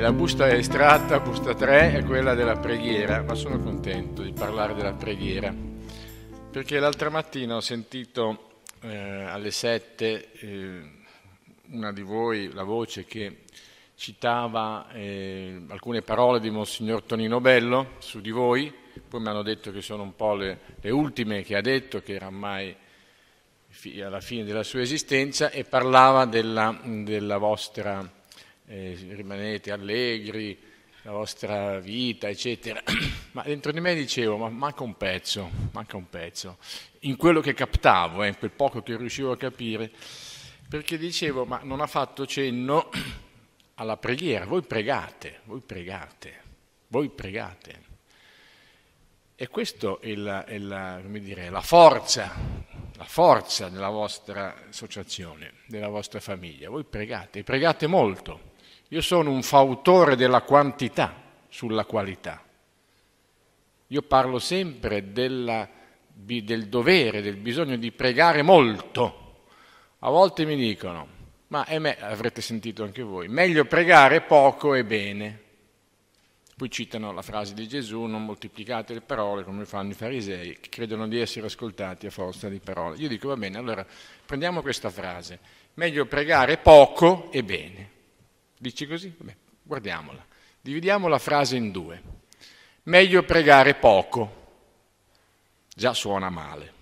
la busta estratta, busta 3, è quella della preghiera, ma sono contento di parlare della preghiera, perché l'altra mattina ho sentito eh, alle 7 eh, una di voi, la voce che citava eh, alcune parole di Monsignor Tonino Bello su di voi, poi mi hanno detto che sono un po' le, le ultime che ha detto, che oramai alla fine della sua esistenza, e parlava della, della vostra eh, rimanete allegri, la vostra vita, eccetera. Ma dentro di me dicevo, ma manca un pezzo, manca un pezzo. In quello che captavo, eh, in quel poco che riuscivo a capire, perché dicevo, ma non ha fatto cenno alla preghiera. Voi pregate, voi pregate, voi pregate. E questa è, la, è la, dire, la, forza, la forza della vostra associazione, della vostra famiglia. Voi pregate, pregate molto io sono un fautore della quantità sulla qualità. Io parlo sempre della, del dovere, del bisogno di pregare molto. A volte mi dicono, ma è me, avrete sentito anche voi, meglio pregare poco e bene. Poi citano la frase di Gesù, non moltiplicate le parole come fanno i farisei, che credono di essere ascoltati a forza di parole. Io dico, va bene, allora prendiamo questa frase, meglio pregare poco e bene. Dici così? Beh, guardiamola. Dividiamo la frase in due. Meglio pregare poco. Già suona male.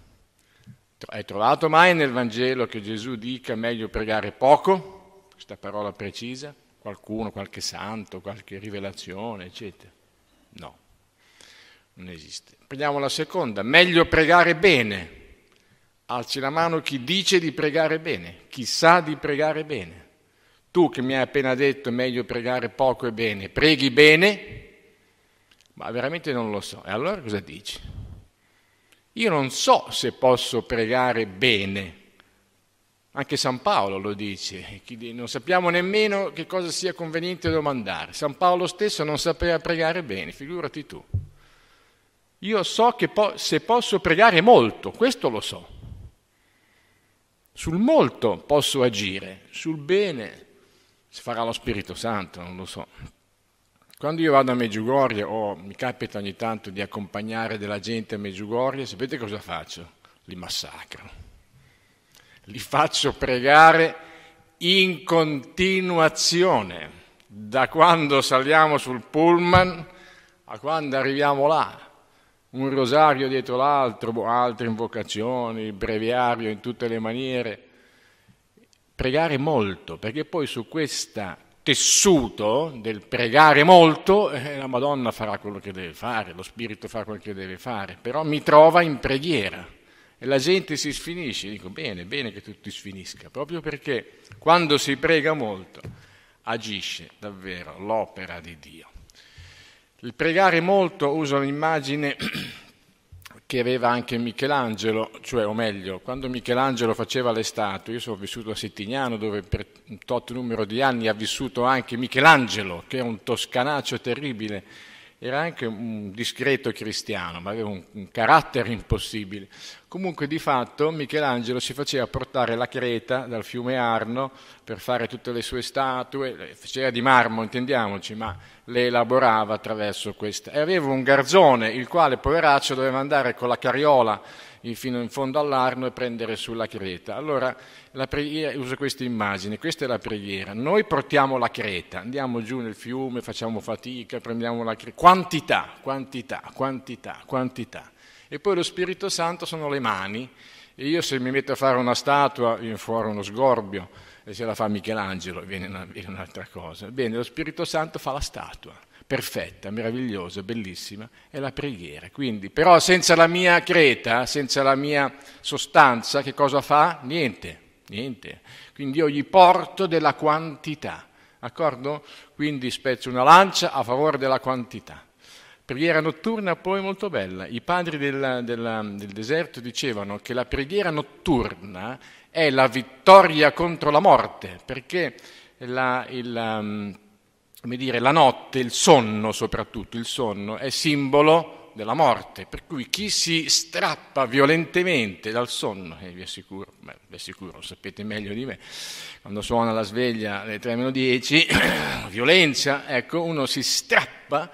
Hai trovato mai nel Vangelo che Gesù dica meglio pregare poco? Questa parola precisa? Qualcuno, qualche santo, qualche rivelazione, eccetera. No, non esiste. Prendiamo la seconda. Meglio pregare bene. Alci la mano chi dice di pregare bene, chi sa di pregare bene. Tu che mi hai appena detto è meglio pregare poco e bene, preghi bene? Ma veramente non lo so. E allora cosa dici? Io non so se posso pregare bene. Anche San Paolo lo dice, non sappiamo nemmeno che cosa sia conveniente domandare. San Paolo stesso non sapeva pregare bene, figurati tu. Io so che po- se posso pregare molto, questo lo so. Sul molto posso agire, sul bene si farà lo Spirito Santo, non lo so. Quando io vado a Meggiugorie o mi capita ogni tanto di accompagnare della gente a Meggiugorie, sapete cosa faccio? Li massacro. Li faccio pregare in continuazione, da quando saliamo sul pullman a quando arriviamo là. Un rosario dietro l'altro, boh, altre invocazioni, breviario in tutte le maniere pregare molto, perché poi su questo tessuto del pregare molto eh, la Madonna farà quello che deve fare, lo Spirito farà quello che deve fare, però mi trova in preghiera e la gente si sfinisce, dico bene, bene che tutti sfinisca, proprio perché quando si prega molto agisce davvero l'opera di Dio. Il pregare molto, uso un'immagine che aveva anche Michelangelo, cioè o meglio, quando Michelangelo faceva le statue, io sono vissuto a Settignano dove per un tot numero di anni ha vissuto anche Michelangelo, che è un toscanaccio terribile, era anche un discreto cristiano, ma aveva un, un carattere impossibile. Comunque di fatto Michelangelo si faceva portare la creta dal fiume Arno per fare tutte le sue statue, faceva di marmo, intendiamoci, ma le elaborava attraverso questa. E aveva un garzone, il quale poveraccio doveva andare con la carriola fino in fondo all'Arno e prendere sulla Creta. Allora, la preghiera, uso questa immagine, questa è la preghiera. Noi portiamo la Creta, andiamo giù nel fiume, facciamo fatica, prendiamo la Creta. Quantità, quantità, quantità, quantità. E poi lo Spirito Santo sono le mani. E io se mi metto a fare una statua, viene fuori uno sgorbio, e se la fa Michelangelo viene, una, viene un'altra cosa. Bene, lo Spirito Santo fa la statua perfetta, meravigliosa, bellissima, è la preghiera. Quindi, però senza la mia creta, senza la mia sostanza, che cosa fa? Niente, niente. Quindi io gli porto della quantità, d'accordo? Quindi spezzo una lancia a favore della quantità. Preghiera notturna poi molto bella. I padri della, della, del deserto dicevano che la preghiera notturna è la vittoria contro la morte, perché la, il, um, come dire, la notte, il sonno soprattutto, il sonno è simbolo della morte, per cui chi si strappa violentemente dal sonno, e eh, vi assicuro, beh, vi assicuro, lo sapete meglio di me, quando suona la sveglia alle 3 meno 10, violenza, ecco, uno si strappa,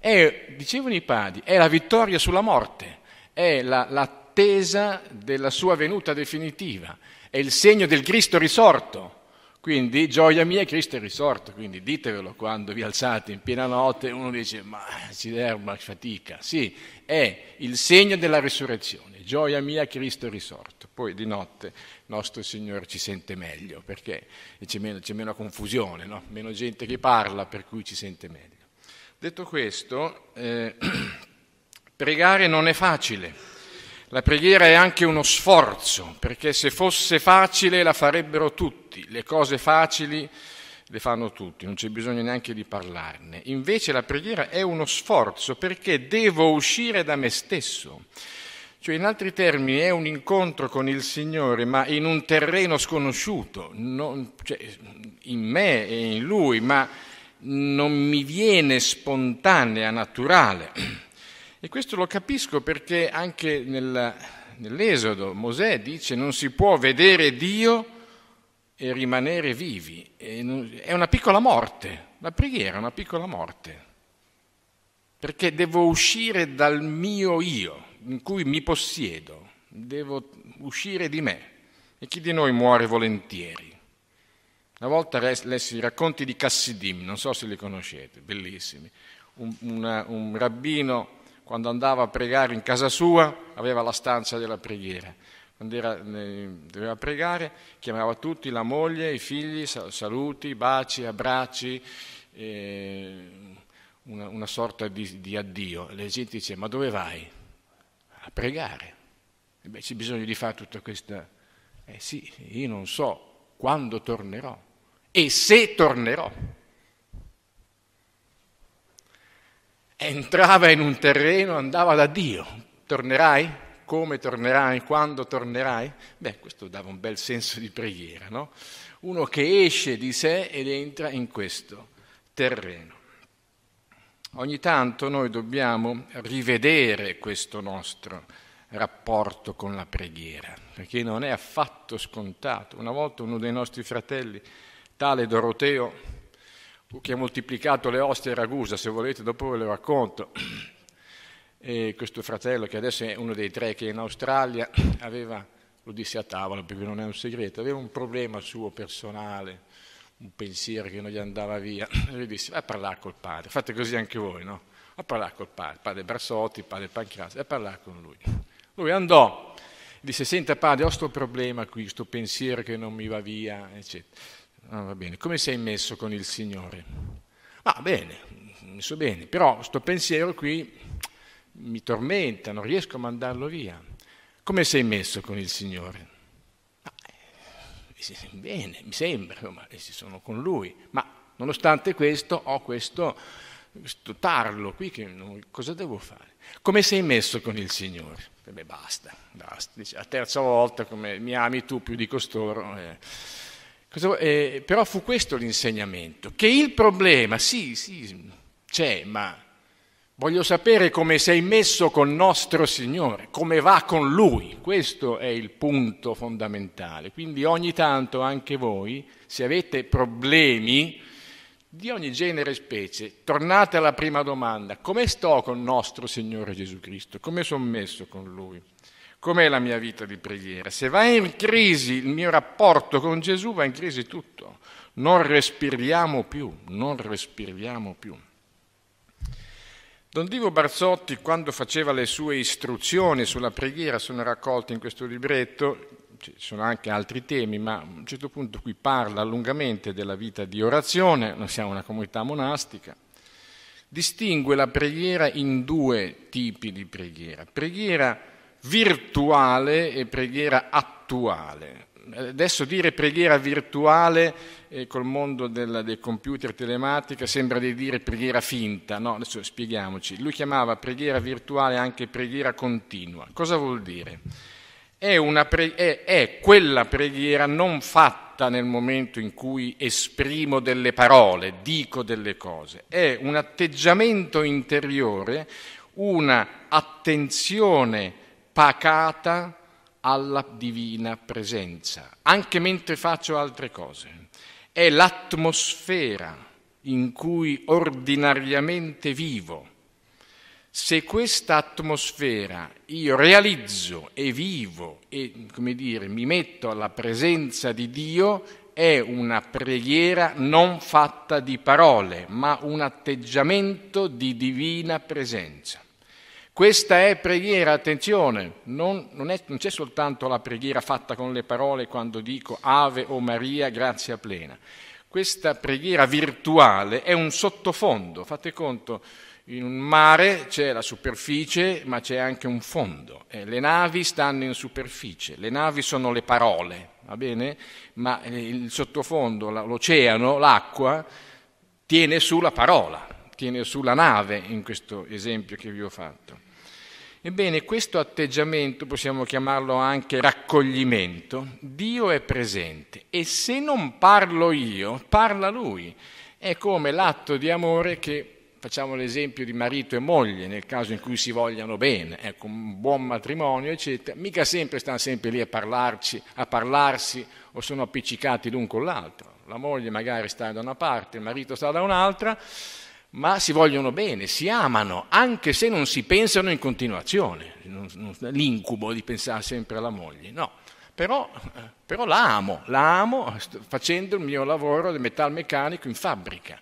è, dicevano i padri, è la vittoria sulla morte, è la, l'attesa della sua venuta definitiva, è il segno del Cristo risorto, quindi gioia mia, Cristo è risorto, quindi ditevelo quando vi alzate in piena notte, uno dice ma si derma, fatica. Sì, è il segno della risurrezione, gioia mia, Cristo è risorto. Poi di notte nostro Signore ci sente meglio perché c'è meno, c'è meno confusione, no? meno gente che parla per cui ci sente meglio. Detto questo, eh, pregare non è facile la preghiera è anche uno sforzo, perché se fosse facile la farebbero tutti, le cose facili le fanno tutti, non c'è bisogno neanche di parlarne. Invece la preghiera è uno sforzo perché devo uscire da me stesso. Cioè, in altri termini, è un incontro con il Signore, ma in un terreno sconosciuto, non, cioè, in me e in Lui, ma non mi viene spontanea, naturale. E questo lo capisco perché anche nel, nell'Esodo Mosè dice non si può vedere Dio e rimanere vivi. È una piccola morte, la preghiera è una piccola morte, perché devo uscire dal mio io in cui mi possiedo, devo uscire di me. E chi di noi muore volentieri? Una volta lessi i racconti di Cassidim, non so se li conoscete, bellissimi, un, una, un rabbino quando andava a pregare in casa sua, aveva la stanza della preghiera. Quando era, doveva pregare, chiamava tutti, la moglie, i figli, saluti, baci, abbracci, eh, una, una, sorta di, di addio. La gente dice, ma dove vai? A pregare. E eh beh, c'è bisogno di fare tutta questa... Eh sì, io non so quando tornerò e se tornerò. entrava in un terreno, andava da Dio. Tornerai? Come tornerai? Quando tornerai? Beh, questo dava un bel senso di preghiera, no? Uno che esce di sé ed entra in questo terreno. Ogni tanto noi dobbiamo rivedere questo nostro rapporto con la preghiera, perché non è affatto scontato. Una volta uno dei nostri fratelli, tale Doroteo, che ha moltiplicato le ostie a Ragusa, se volete dopo ve le racconto. E questo fratello che adesso è uno dei tre che è in Australia aveva, lo disse a tavola perché non è un segreto, aveva un problema suo personale, un pensiero che non gli andava via. E lui disse, va a parlare col padre, fate così anche voi, no? Va a parlare col padre, padre Brassotti, padre Pancrazzi, va a parlare con lui. Lui andò, disse, senta padre, ho questo problema qui, questo pensiero che non mi va via, eccetera. Ah, va bene, come sei messo con il Signore? Va ah, bene, messo bene, però questo pensiero qui mi tormenta, non riesco a mandarlo via. Come sei messo con il Signore? Ah, eh, bene, mi sembra, ma eh, sono con Lui, ma nonostante questo ho questo, questo tarlo qui, che non, cosa devo fare? Come sei messo con il Signore? Eh, beh, basta, basta. la terza volta come mi ami tu più di costoro. Eh eh, però fu questo l'insegnamento, che il problema, sì, sì, c'è, ma voglio sapere come sei messo con nostro Signore, come va con Lui, questo è il punto fondamentale. Quindi ogni tanto anche voi, se avete problemi di ogni genere e specie, tornate alla prima domanda, come sto con nostro Signore Gesù Cristo, come sono messo con Lui? Com'è la mia vita di preghiera? Se va in crisi il mio rapporto con Gesù, va in crisi tutto. Non respiriamo più, non respiriamo più. Don Divo Barzotti, quando faceva le sue istruzioni sulla preghiera, sono raccolte in questo libretto, ci sono anche altri temi, ma a un certo punto qui parla lungamente della vita di orazione, noi siamo una comunità monastica, distingue la preghiera in due tipi di preghiera. Preghiera virtuale e preghiera attuale. Adesso dire preghiera virtuale eh, col mondo del, dei computer telematica sembra di dire preghiera finta, no? Adesso spieghiamoci. Lui chiamava preghiera virtuale anche preghiera continua. Cosa vuol dire? È, pre- è, è quella preghiera non fatta nel momento in cui esprimo delle parole, dico delle cose. È un atteggiamento interiore, una attenzione pacata alla divina presenza, anche mentre faccio altre cose. È l'atmosfera in cui ordinariamente vivo. Se questa atmosfera io realizzo e vivo e, come dire, mi metto alla presenza di Dio, è una preghiera non fatta di parole, ma un atteggiamento di divina presenza. Questa è preghiera, attenzione, non, non, è, non, c'è soltanto la preghiera fatta con le parole quando dico Ave o Maria, grazia plena. Questa preghiera virtuale è un sottofondo, fate conto, in un mare c'è la superficie ma c'è anche un fondo. Eh, le navi stanno in superficie, le navi sono le parole, va bene? Ma eh, il sottofondo, l'oceano, l'acqua, tiene su la parola, tiene su la nave in questo esempio che vi ho fatto. Ebbene, questo atteggiamento, possiamo chiamarlo anche raccoglimento, Dio è presente e se non parlo io, parla Lui. È come l'atto di amore che, facciamo l'esempio di marito e moglie, nel caso in cui si vogliano bene, ecco, un buon matrimonio, eccetera, mica sempre stanno sempre lì a parlarci, a parlarsi o sono appiccicati l'un con l'altro. La moglie magari sta da una parte, il marito sta da un'altra ma si vogliono bene, si amano, anche se non si pensano in continuazione. L'incubo di pensare sempre alla moglie, no. Però, però la amo, la amo facendo il mio lavoro di metalmeccanico in fabbrica.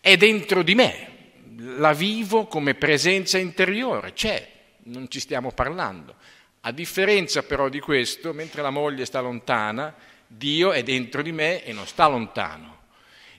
È dentro di me, la vivo come presenza interiore, c'è, non ci stiamo parlando. A differenza però di questo, mentre la moglie sta lontana, Dio è dentro di me e non sta lontano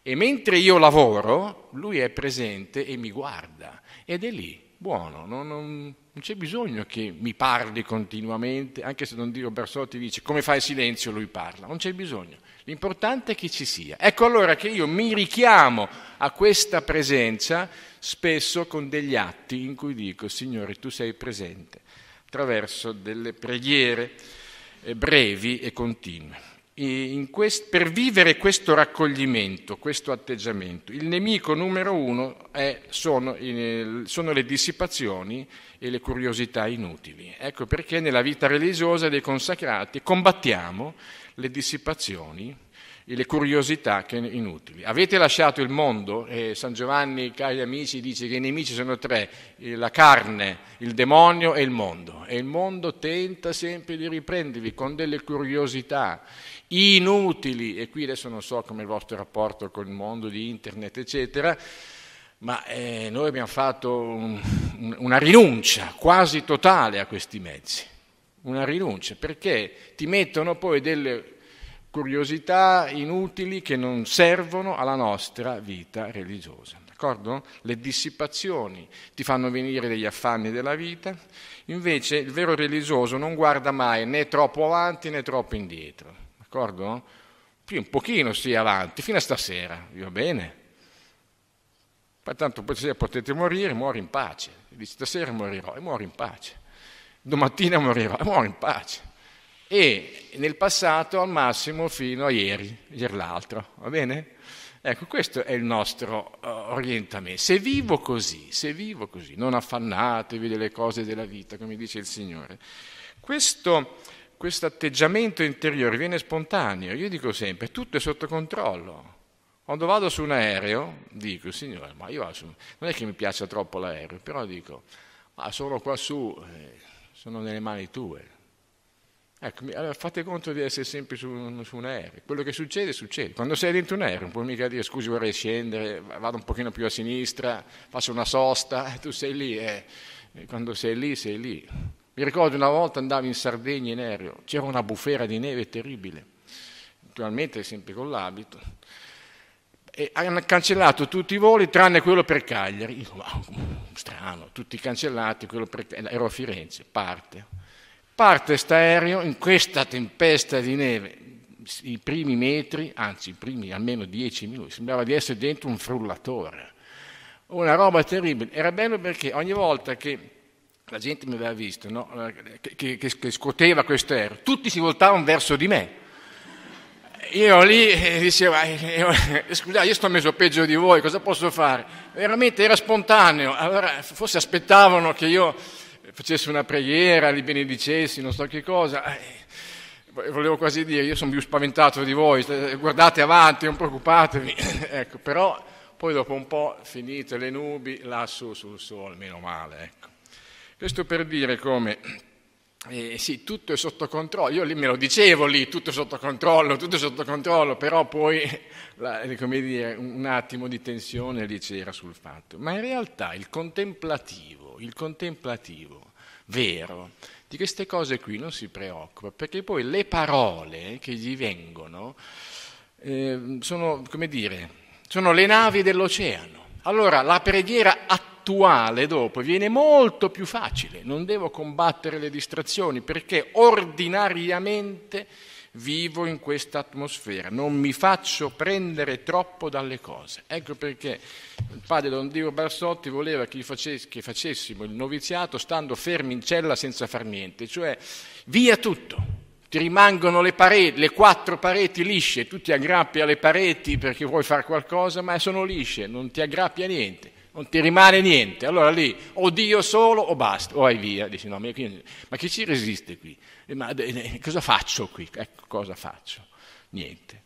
e mentre io lavoro, lui è presente e mi guarda ed è lì, buono, non, non, non c'è bisogno che mi parli continuamente, anche se Don Dio Bersotti dice come fai silenzio lui parla, non c'è bisogno, l'importante è che ci sia. Ecco allora che io mi richiamo a questa presenza spesso con degli atti in cui dico Signore tu sei presente, attraverso delle preghiere eh, brevi e continue. Quest, per vivere questo raccoglimento, questo atteggiamento, il nemico numero uno è, sono, sono, le dissipazioni e le curiosità inutili. Ecco perché nella vita religiosa dei consacrati combattiamo le dissipazioni e le curiosità inutili. Avete lasciato il mondo? e eh, San Giovanni, cari amici, dice che i nemici sono tre, eh, la carne, il demonio e il mondo. E il mondo tenta sempre di riprendervi con delle curiosità inutili, e qui adesso non so come è il vostro rapporto con il mondo di internet, eccetera, ma eh, noi abbiamo fatto un, una rinuncia quasi totale a questi mezzi, una rinuncia, perché ti mettono poi delle curiosità inutili che non servono alla nostra vita religiosa. D'accordo? Le dissipazioni ti fanno venire degli affanni della vita, invece il vero religioso non guarda mai né troppo avanti né troppo indietro d'accordo? Più un pochino sì avanti, fino a stasera, va bene? Poi tanto potete morire, muori in pace. Dici stasera morirò e muori in pace. Domattina morirò e muori in pace. E nel passato al massimo fino a ieri, ieri l'altro, va bene? Ecco, questo è il nostro uh, orientamento. Se vivo così, se vivo così, non affannatevi delle cose della vita, come dice il Signore, questo questo atteggiamento interiore viene spontaneo. Io dico sempre, tutto è sotto controllo. Quando vado su un aereo, dico, signore, ma io su, non è che mi piaccia troppo l'aereo, però dico, ma sono qua su, eh, sono nelle mani tue. Ecco, allora fate conto di essere sempre su, su un, aereo. Quello che succede, succede. Quando sei dentro un aereo, non puoi mica dire scusi, vorrei scendere, vado un pochino più a sinistra, faccio una sosta, tu sei lì, eh, quando sei lì, sei lì. Mi ricordo una volta andavo in Sardegna in aereo, c'era una bufera di neve terribile, naturalmente sempre con l'abito, e hanno cancellato tutti i voli tranne quello per Cagliari. Io wow, strano, tutti cancellati, quello per Cagliari. Ero a Firenze, parte. Parte questo aereo in questa tempesta di neve, i primi metri, anzi i primi almeno dieci minuti, sembrava di essere dentro un frullatore. Una roba terribile. Era bello perché ogni volta che la gente mi aveva visto, no? Eh, che, che, che, scuoteva questo aereo, tutti si voltavano verso di me. Io lì eh, dicevo, eh, eh, scusate, io sto messo peggio di voi, cosa posso fare? Veramente era spontaneo, allora forse aspettavano che io facessi una preghiera, li benedicessi, non so che cosa. Volevo quasi dire, io sono più spaventato di voi, guardate avanti, non preoccupatevi. ecco, però poi dopo un po' finite le nubi, lassù sul sole, meno male, ecco. Questo per dire come eh, sì, tutto è sotto controllo, io lì me lo dicevo lì, tutto è sotto controllo, tutto è sotto controllo, però poi la, eh, dire, un attimo di tensione lì c'era sul fatto. Ma in realtà il contemplativo, il contemplativo vero, di queste cose qui non si preoccupa, perché poi le parole che gli vengono eh, sono, come dire, sono le navi dell'oceano. Allora la preghiera attiva attuale dopo viene molto più facile, non devo combattere le distrazioni perché ordinariamente vivo in questa atmosfera, non mi faccio prendere troppo dalle cose. Ecco perché il padre Don Dio Barsotti voleva che, facess- che facessimo il noviziato stando fermi in cella senza far niente, cioè via tutto. Ti rimangono le, pareti, le quattro pareti lisce, tu ti aggrappi alle pareti perché vuoi fare qualcosa, ma sono lisce, non ti aggrappi a niente non ti rimane niente. Allora lì o Dio solo o basta, o vai via. Dici, no, ma, chi, ci resiste qui? Eh, ma eh, eh, cosa faccio qui? Ecco, cosa faccio? Niente.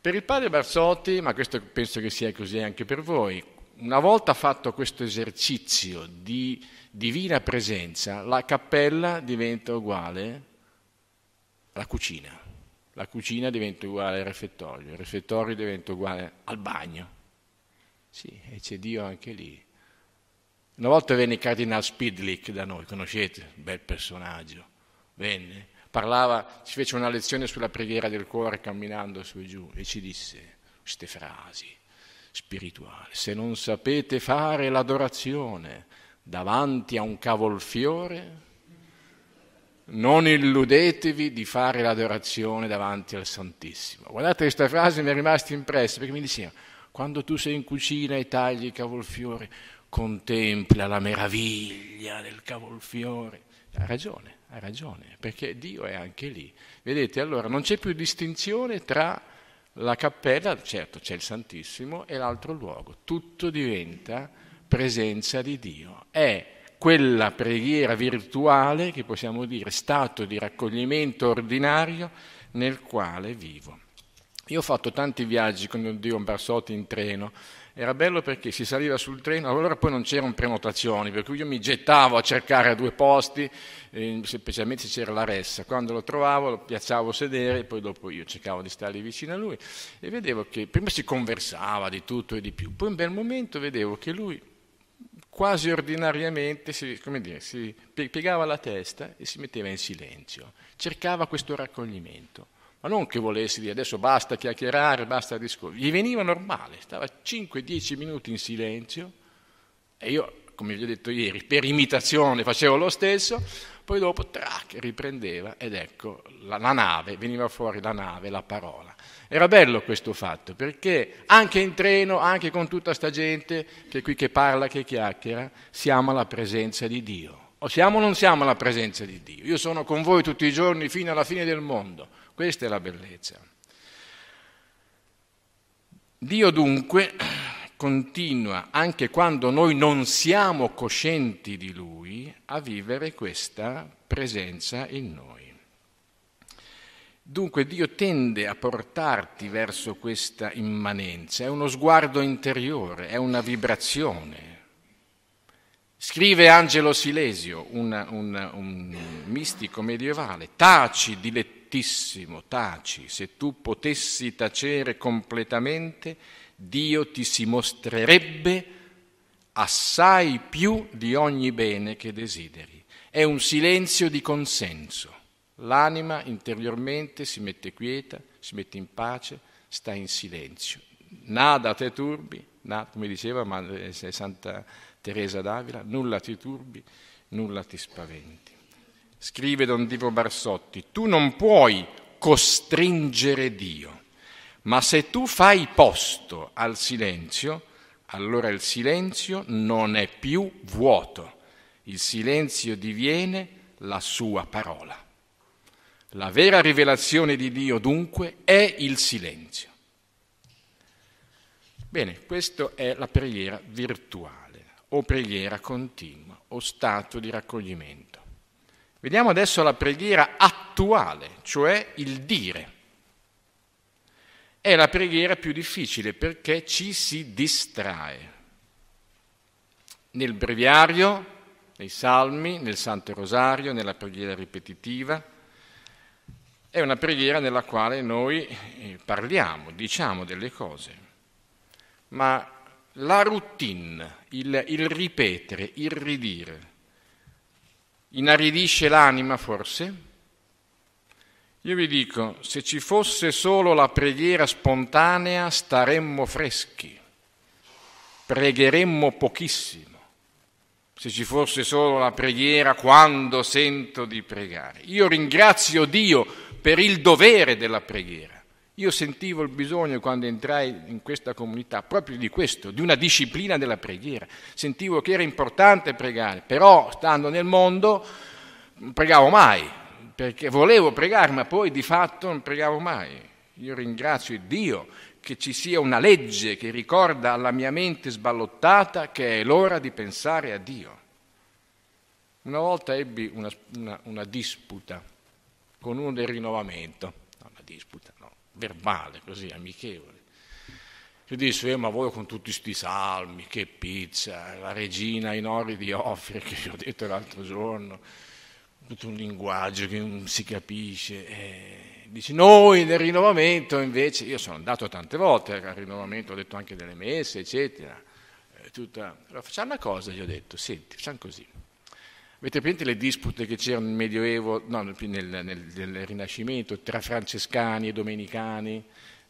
Per il padre Barzotti, ma questo penso che sia così anche per voi, una volta fatto questo esercizio di divina presenza, la cappella diventa uguale alla cucina, la cucina diventa uguale al refettorio, il refettorio diventa uguale al bagno, sì, e c'è Dio anche lì. Una volta venne il Cardinal Spidlick da noi, conoscete, bel personaggio, venne, parlava, ci fece una lezione sulla preghiera del cuore camminando su e giù e ci disse queste frasi spirituali, se non sapete fare l'adorazione davanti a un cavolfiore, non illudetevi di fare l'adorazione davanti al Santissimo. Guardate questa frase mi è rimasta impressa perché mi diceva, quando tu sei in cucina e tagli il cavolfiore, contempla la meraviglia del cavolfiore. Ha ragione, ha ragione, perché Dio è anche lì. Vedete, allora non c'è più distinzione tra la cappella, certo c'è il Santissimo, e l'altro luogo. Tutto diventa presenza di Dio. È quella preghiera virtuale che possiamo dire stato di raccoglimento ordinario nel quale vivo. Io ho fatto tanti viaggi con Don Dio Barsotti in treno, era bello perché si saliva sul treno, allora poi non c'erano prenotazioni, per cui io mi gettavo a cercare a due posti, eh, specialmente se c'era la ressa, quando lo trovavo lo piazzavo a sedere, poi dopo io cercavo di stare vicino a lui e vedevo che prima si conversava di tutto e di più, poi un bel momento vedevo che lui quasi ordinariamente si, dire, si piegava la testa e si metteva in silenzio, cercava questo raccoglimento ma non che volessi dire adesso basta chiacchierare, basta discorrere, gli veniva normale, stava 5-10 minuti in silenzio e io, come vi ho detto ieri, per imitazione facevo lo stesso, poi dopo trac, riprendeva ed ecco la, la nave, veniva fuori la nave, la parola. Era bello questo fatto perché anche in treno, anche con tutta sta gente che qui che parla, che chiacchiera, siamo alla presenza di Dio. O siamo o non siamo alla presenza di Dio. Io sono con voi tutti i giorni fino alla fine del mondo. Questa è la bellezza. Dio dunque continua, anche quando noi non siamo coscienti di Lui, a vivere questa presenza in noi. Dunque Dio tende a portarti verso questa immanenza, è uno sguardo interiore, è una vibrazione. Scrive Angelo Silesio, una, una, un mistico medievale, taci di lettura Direttissimo, taci, se tu potessi tacere completamente, Dio ti si mostrerebbe assai più di ogni bene che desideri. È un silenzio di consenso. L'anima interiormente si mette quieta, si mette in pace, sta in silenzio. Nada te turbi, na, come diceva eh, Santa Teresa d'Avila, nulla ti turbi, nulla ti spaventi scrive Don Divo Barsotti, tu non puoi costringere Dio, ma se tu fai posto al silenzio, allora il silenzio non è più vuoto, il silenzio diviene la sua parola. La vera rivelazione di Dio dunque è il silenzio. Bene, questa è la preghiera virtuale o preghiera continua o stato di raccoglimento. Vediamo adesso la preghiera attuale, cioè il dire. È la preghiera più difficile perché ci si distrae. Nel breviario, nei salmi, nel Santo Rosario, nella preghiera ripetitiva, è una preghiera nella quale noi eh, parliamo, diciamo delle cose, ma la routine, il, il ripetere, il ridire, inaridisce l'anima forse? Io vi dico, se ci fosse solo la preghiera spontanea staremmo freschi, pregheremmo pochissimo, se ci fosse solo la preghiera quando sento di pregare. Io ringrazio Dio per il dovere della preghiera. Io sentivo il bisogno quando entrai in questa comunità proprio di questo, di una disciplina della preghiera. Sentivo che era importante pregare, però stando nel mondo non pregavo mai, perché volevo pregare, ma poi di fatto non pregavo mai. Io ringrazio Dio che ci sia una legge che ricorda alla mia mente sballottata che è l'ora di pensare a Dio. Una volta ebbi una, una, una disputa con uno del rinnovamento, una disputa, verbale, così, amichevole. Io dissi, eh, ma voi con tutti questi salmi, che pizza, la regina in ori di Offre, che vi ho detto l'altro giorno, tutto un linguaggio che non si capisce. Eh, dici, noi nel rinnovamento invece, io sono andato tante volte al rinnovamento, ho detto anche delle messe, eccetera. Eh, tutta, allora facciamo una cosa, gli ho detto, senti, facciamo così. Avete presente le dispute che c'erano nel Medioevo, no, nel, nel, nel, Rinascimento, tra francescani e domenicani?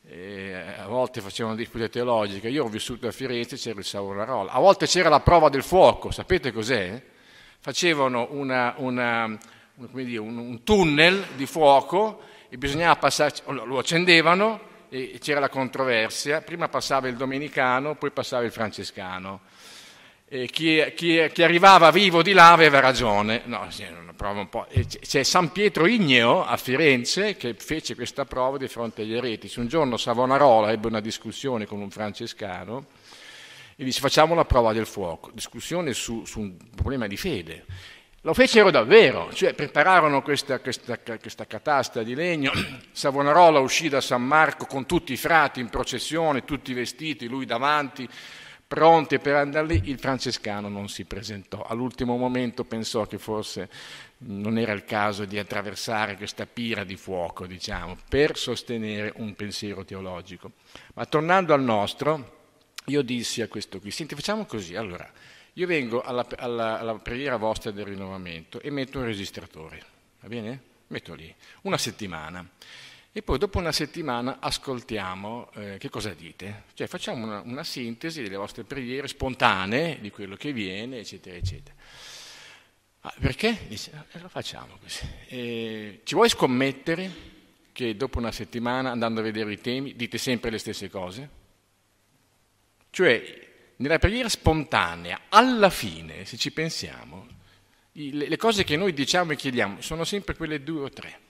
E eh, a volte facevano dispute teologiche. Io ho vissuto a Firenze, c'era il Savonarola. A volte c'era la prova del fuoco, sapete cos'è? Facevano una, una, dire, un, un, tunnel di fuoco e bisognava passarci, lo accendevano e c'era la controversia. Prima passava il domenicano, poi passava il francescano eh, chi, chi, chi, arrivava vivo di là aveva ragione. No, C'è San Pietro Igneo a Firenze che fece questa prova di fronte agli eretici. Un giorno Savonarola ebbe una discussione con un francescano e disse facciamo la prova del fuoco, discussione su, su un problema di fede. Lo fecero davvero, cioè prepararono questa, questa, questa catasta di legno, Savonarola uscì da San Marco con tutti i frati in processione, tutti vestiti, lui davanti, pronti per andare lì, il francescano non si presentò. All'ultimo momento pensò che forse non era il caso di attraversare questa pira di fuoco, diciamo, per sostenere un pensiero teologico. Ma tornando al nostro, io dissi a questo qui, senti, facciamo così, allora, io vengo alla, alla, alla preghiera vostra del rinnovamento e metto un registratore, va bene? Metto lì, una settimana e poi dopo una settimana ascoltiamo eh, che cosa dite, cioè facciamo una, una, sintesi delle vostre preghiere spontanee, di quello che viene, eccetera, eccetera. Ah, perché? Dice, eh, lo facciamo così. Eh, ci vuoi scommettere che dopo una settimana, andando a vedere i temi, dite sempre le stesse cose? Cioè, nella preghiera spontanea, alla fine, se ci pensiamo, le cose che noi diciamo e chiediamo sono sempre quelle due o tre.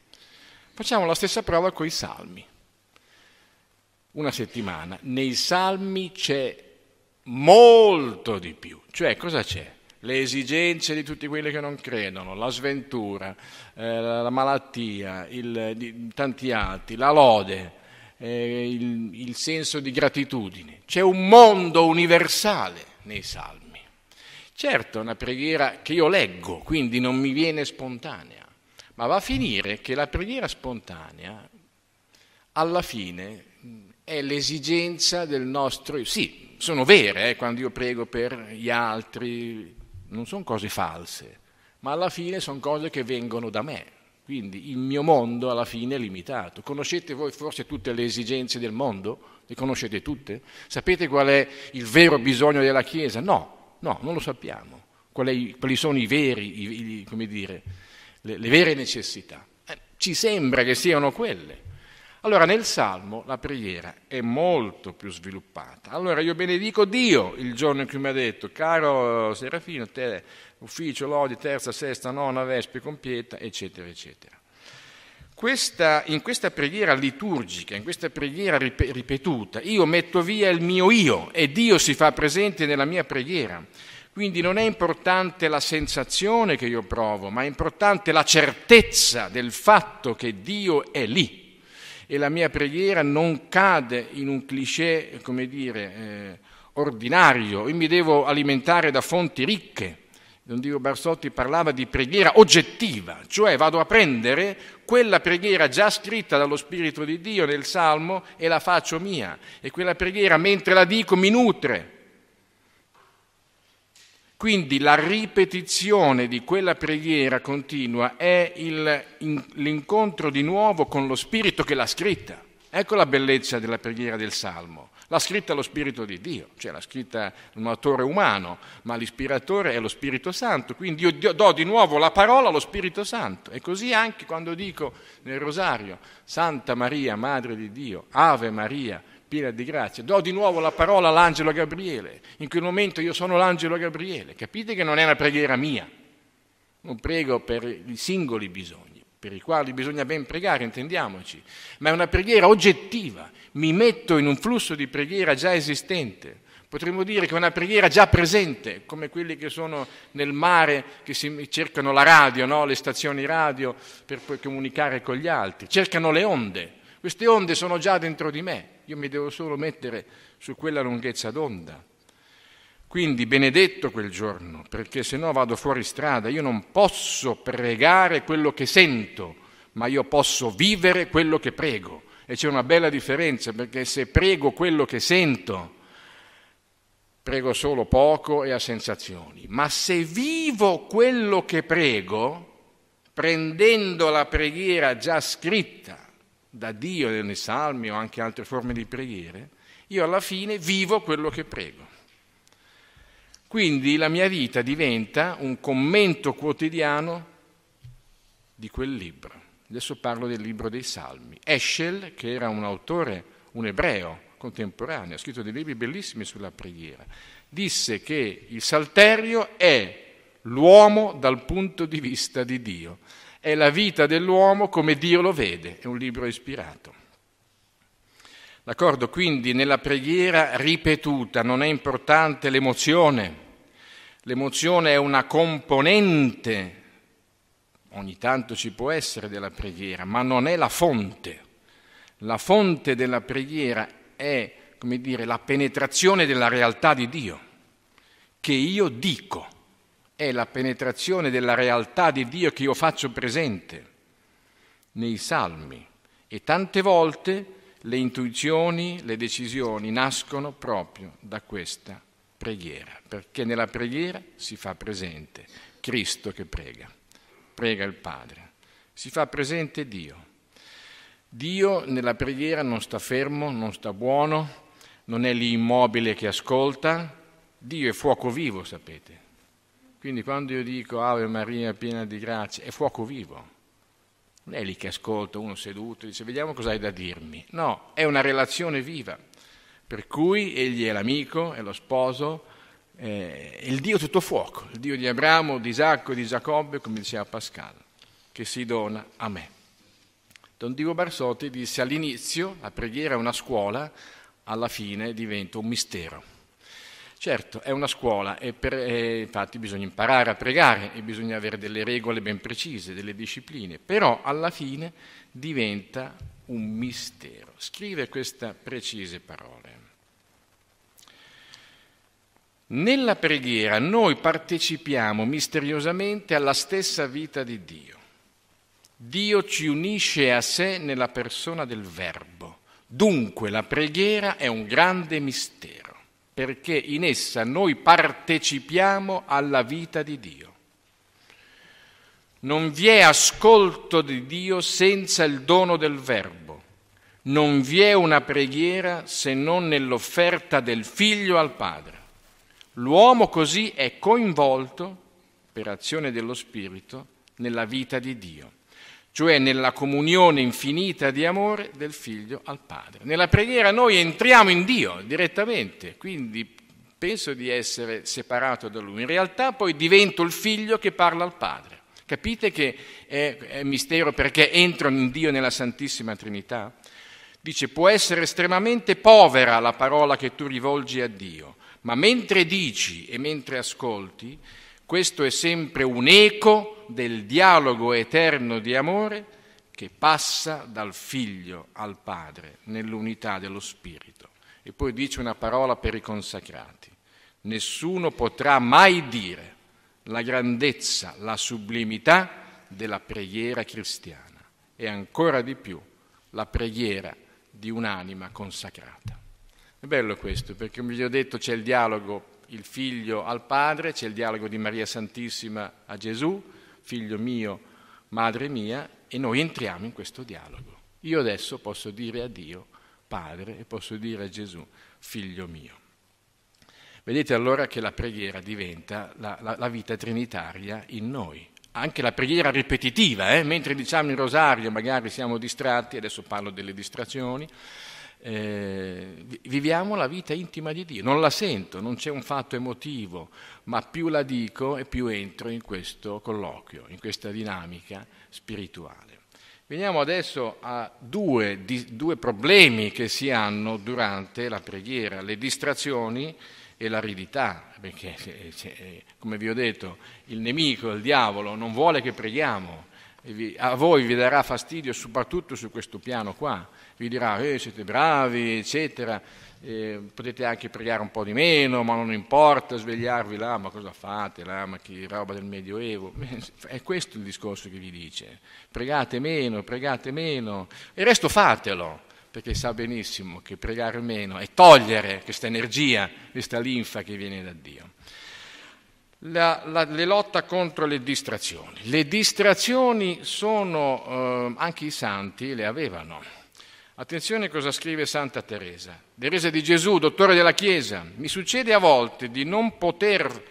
Facciamo la stessa prova con i salmi. Una settimana. Nei salmi c'è molto di più. Cioè cosa c'è? Le esigenze di tutti quelli che non credono, la sventura, eh, la malattia, il, di, tanti altri, la lode, eh, il, il senso di gratitudine. C'è un mondo universale nei salmi. Certo, è una preghiera che io leggo, quindi non mi viene spontanea ma va a finire che la preghiera spontanea alla fine è l'esigenza del nostro Sì, sono vere eh, quando io prego per gli altri, non sono cose false, ma alla fine sono cose che vengono da me. Quindi il mio mondo alla fine è limitato. Conoscete voi forse tutte le esigenze del mondo? Le conoscete tutte? Sapete qual è il vero bisogno della Chiesa? No, no, non lo sappiamo. Quali sono i veri, i, i, come dire, le, le vere necessità. Eh, ci sembra che siano quelle. Allora nel Salmo la preghiera è molto più sviluppata. Allora io benedico Dio il giorno in cui mi ha detto, caro Serafino, te, ufficio, lodi, terza, sesta, nona, vespe, compieta, eccetera, eccetera. Questa, in questa preghiera liturgica, in questa preghiera ripetuta, io metto via il mio io e Dio si fa presente nella mia preghiera. Quindi non è importante la sensazione che io provo, ma è importante la certezza del fatto che Dio è lì. E la mia preghiera non cade in un cliché, come dire, eh, ordinario. Io mi devo alimentare da fonti ricche. Don Dio Barsotti parlava di preghiera oggettiva, cioè vado a prendere quella preghiera già scritta dallo Spirito di Dio nel Salmo e la faccio mia. E quella preghiera, mentre la dico, mi nutre quindi la ripetizione di quella preghiera continua è il, in, l'incontro di nuovo con lo spirito che l'ha scritta. Ecco la bellezza della preghiera del Salmo. L'ha scritta lo Spirito di Dio, cioè l'ha scritta un autore umano, ma l'ispiratore è lo Spirito Santo. Quindi io do di nuovo la parola allo Spirito Santo. E così anche quando dico nel Rosario, Santa Maria, Madre di Dio, Ave Maria, piena di grazia. Do di nuovo la parola all'angelo Gabriele. In quel momento io sono l'angelo Gabriele. Capite che non è una preghiera mia. Non prego per i singoli bisogni, per i quali bisogna ben pregare, intendiamoci, ma è una preghiera oggettiva. Mi metto in un flusso di preghiera già esistente. Potremmo dire che è una preghiera già presente, come quelli che sono nel mare, che cercano la radio, no? le stazioni radio per poi comunicare con gli altri, cercano le onde, queste onde sono già dentro di me, io mi devo solo mettere su quella lunghezza d'onda. Quindi benedetto quel giorno, perché se no vado fuori strada, io non posso pregare quello che sento, ma io posso vivere quello che prego. E c'è una bella differenza, perché se prego quello che sento, prego solo poco e a sensazioni, ma se vivo quello che prego, prendendo la preghiera già scritta da Dio nei salmi o anche altre forme di preghiere, io alla fine vivo quello che prego. Quindi la mia vita diventa un commento quotidiano di quel libro. Adesso parlo del libro dei Salmi. Eschel, che era un autore, un ebreo contemporaneo, ha scritto dei libri bellissimi sulla preghiera, disse che il salterio è l'uomo dal punto di vista di Dio. È la vita dell'uomo come Dio lo vede, è un libro ispirato. D'accordo? Quindi nella preghiera ripetuta non è importante l'emozione, l'emozione è una componente, ogni tanto ci può essere della preghiera, ma non è la fonte. La fonte della preghiera è, come dire, la penetrazione della realtà di Dio, che io dico è la penetrazione della realtà di Dio che io faccio presente nei salmi e tante volte le intuizioni, le decisioni nascono proprio da questa preghiera, perché nella preghiera si fa presente Cristo che prega, prega il Padre, si fa presente Dio. Dio nella preghiera non sta fermo, non sta buono, non è lì immobile che ascolta, Dio è fuoco vivo, sapete, quindi quando io dico Ave Maria piena di grazia, è fuoco vivo. Non è lì che ascolta uno seduto e dice vediamo cosa hai da dirmi. No, è una relazione viva, per cui egli è l'amico, è lo sposo, è il Dio tutto fuoco, il Dio di Abramo, di Isacco, e di Giacobbe, come diceva Pascal, che si dona a me. Don Diego Barsotti disse all'inizio la preghiera è una scuola, alla fine diventa un mistero. Certo, è una scuola e, per, e infatti bisogna imparare a pregare e bisogna avere delle regole ben precise, delle discipline, però alla fine diventa un mistero. Scrive queste precise parole. Nella preghiera noi partecipiamo misteriosamente alla stessa vita di Dio. Dio ci unisce a sé nella persona del Verbo. Dunque la preghiera è un grande mistero perché in essa noi partecipiamo alla vita di Dio. Non vi è ascolto di Dio senza il dono del Verbo, non vi è una preghiera se non nell'offerta del Figlio al Padre. L'uomo così è coinvolto, per azione dello Spirito, nella vita di Dio cioè nella comunione infinita di amore del figlio al padre. Nella preghiera noi entriamo in Dio direttamente, quindi penso di essere separato da lui. In realtà poi divento il figlio che parla al padre. Capite che è, è mistero perché entro in Dio nella Santissima Trinità? Dice, può essere estremamente povera la parola che tu rivolgi a Dio, ma mentre dici e mentre ascolti, questo è sempre un eco del dialogo eterno di amore che passa dal figlio al padre nell'unità dello spirito. E poi dice una parola per i consacrati. Nessuno potrà mai dire la grandezza, la sublimità della preghiera cristiana e ancora di più la preghiera di un'anima consacrata. È bello questo perché, come vi ho detto, c'è il dialogo il figlio al padre, c'è il dialogo di Maria Santissima a Gesù, figlio mio, madre mia, e noi entriamo in questo dialogo. Io adesso posso dire a Dio, padre, e posso dire a Gesù, figlio mio. Vedete allora che la preghiera diventa la, la, la vita trinitaria in noi, anche la preghiera ripetitiva, eh? mentre diciamo il rosario magari siamo distratti, adesso parlo delle distrazioni, eh, viviamo la vita intima di Dio, non la sento, non c'è un fatto emotivo, ma più la dico e più entro in questo colloquio, in questa dinamica spirituale. Veniamo adesso a due, di, due problemi che si hanno durante la preghiera, le distrazioni e l'aridità, perché eh, eh, come vi ho detto il nemico, il diavolo, non vuole che preghiamo, a voi vi darà fastidio soprattutto su questo piano qua, vi dirà eh, siete bravi, eccetera, eh, potete anche pregare un po' di meno, ma non importa svegliarvi là, ma cosa fate là, ma che roba del Medioevo. È questo il discorso che vi dice, pregate meno, pregate meno, e il resto fatelo, perché sa benissimo che pregare meno è togliere questa energia, questa linfa che viene da Dio. La, la, le lotta contro le distrazioni. Le distrazioni sono, eh, anche i santi le avevano, Attenzione a cosa scrive Santa Teresa. Teresa di Gesù, dottore della Chiesa, mi succede a volte di non poter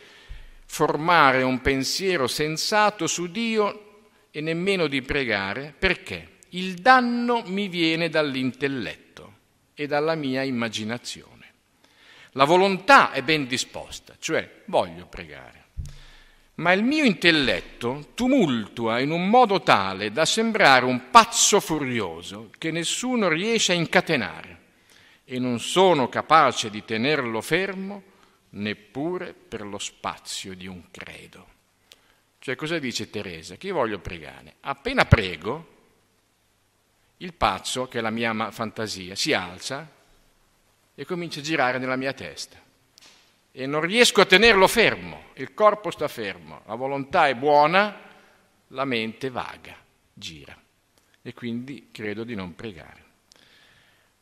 formare un pensiero sensato su Dio e nemmeno di pregare perché il danno mi viene dall'intelletto e dalla mia immaginazione. La volontà è ben disposta, cioè voglio pregare ma il mio intelletto tumultua in un modo tale da sembrare un pazzo furioso che nessuno riesce a incatenare e non sono capace di tenerlo fermo neppure per lo spazio di un credo. Cioè cosa dice Teresa? Che io voglio pregare. Appena prego, il pazzo, che è la mia fantasia, si alza e comincia a girare nella mia testa e non riesco a tenerlo fermo, il corpo sta fermo, la volontà è buona, la mente vaga, gira e quindi credo di non pregare.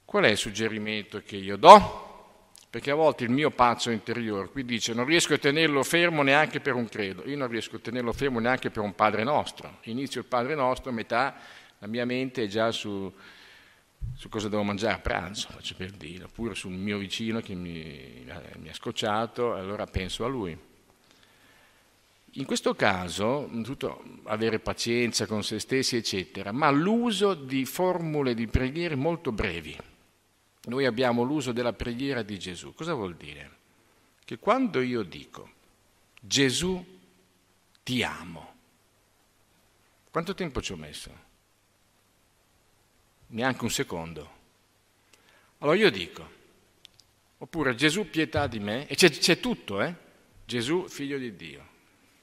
Qual è il suggerimento che io do? Perché a volte il mio pazzo interiore qui dice non riesco a tenerlo fermo neanche per un credo, io non riesco a tenerlo fermo neanche per un Padre nostro. Inizio il Padre nostro, metà la mia mente è già su, su cosa devo mangiare a pranzo, faccio per dire, oppure sul mio vicino che mi, eh, mi ha scocciato, allora penso a lui. In questo caso, tutto avere pazienza con se stessi, eccetera, ma l'uso di formule di preghiere molto brevi. Noi abbiamo l'uso della preghiera di Gesù. Cosa vuol dire? Che quando io dico Gesù ti amo, quanto tempo ci ho messo? neanche un secondo. Allora io dico, oppure Gesù pietà di me, e c'è, c'è tutto, eh? Gesù figlio di Dio,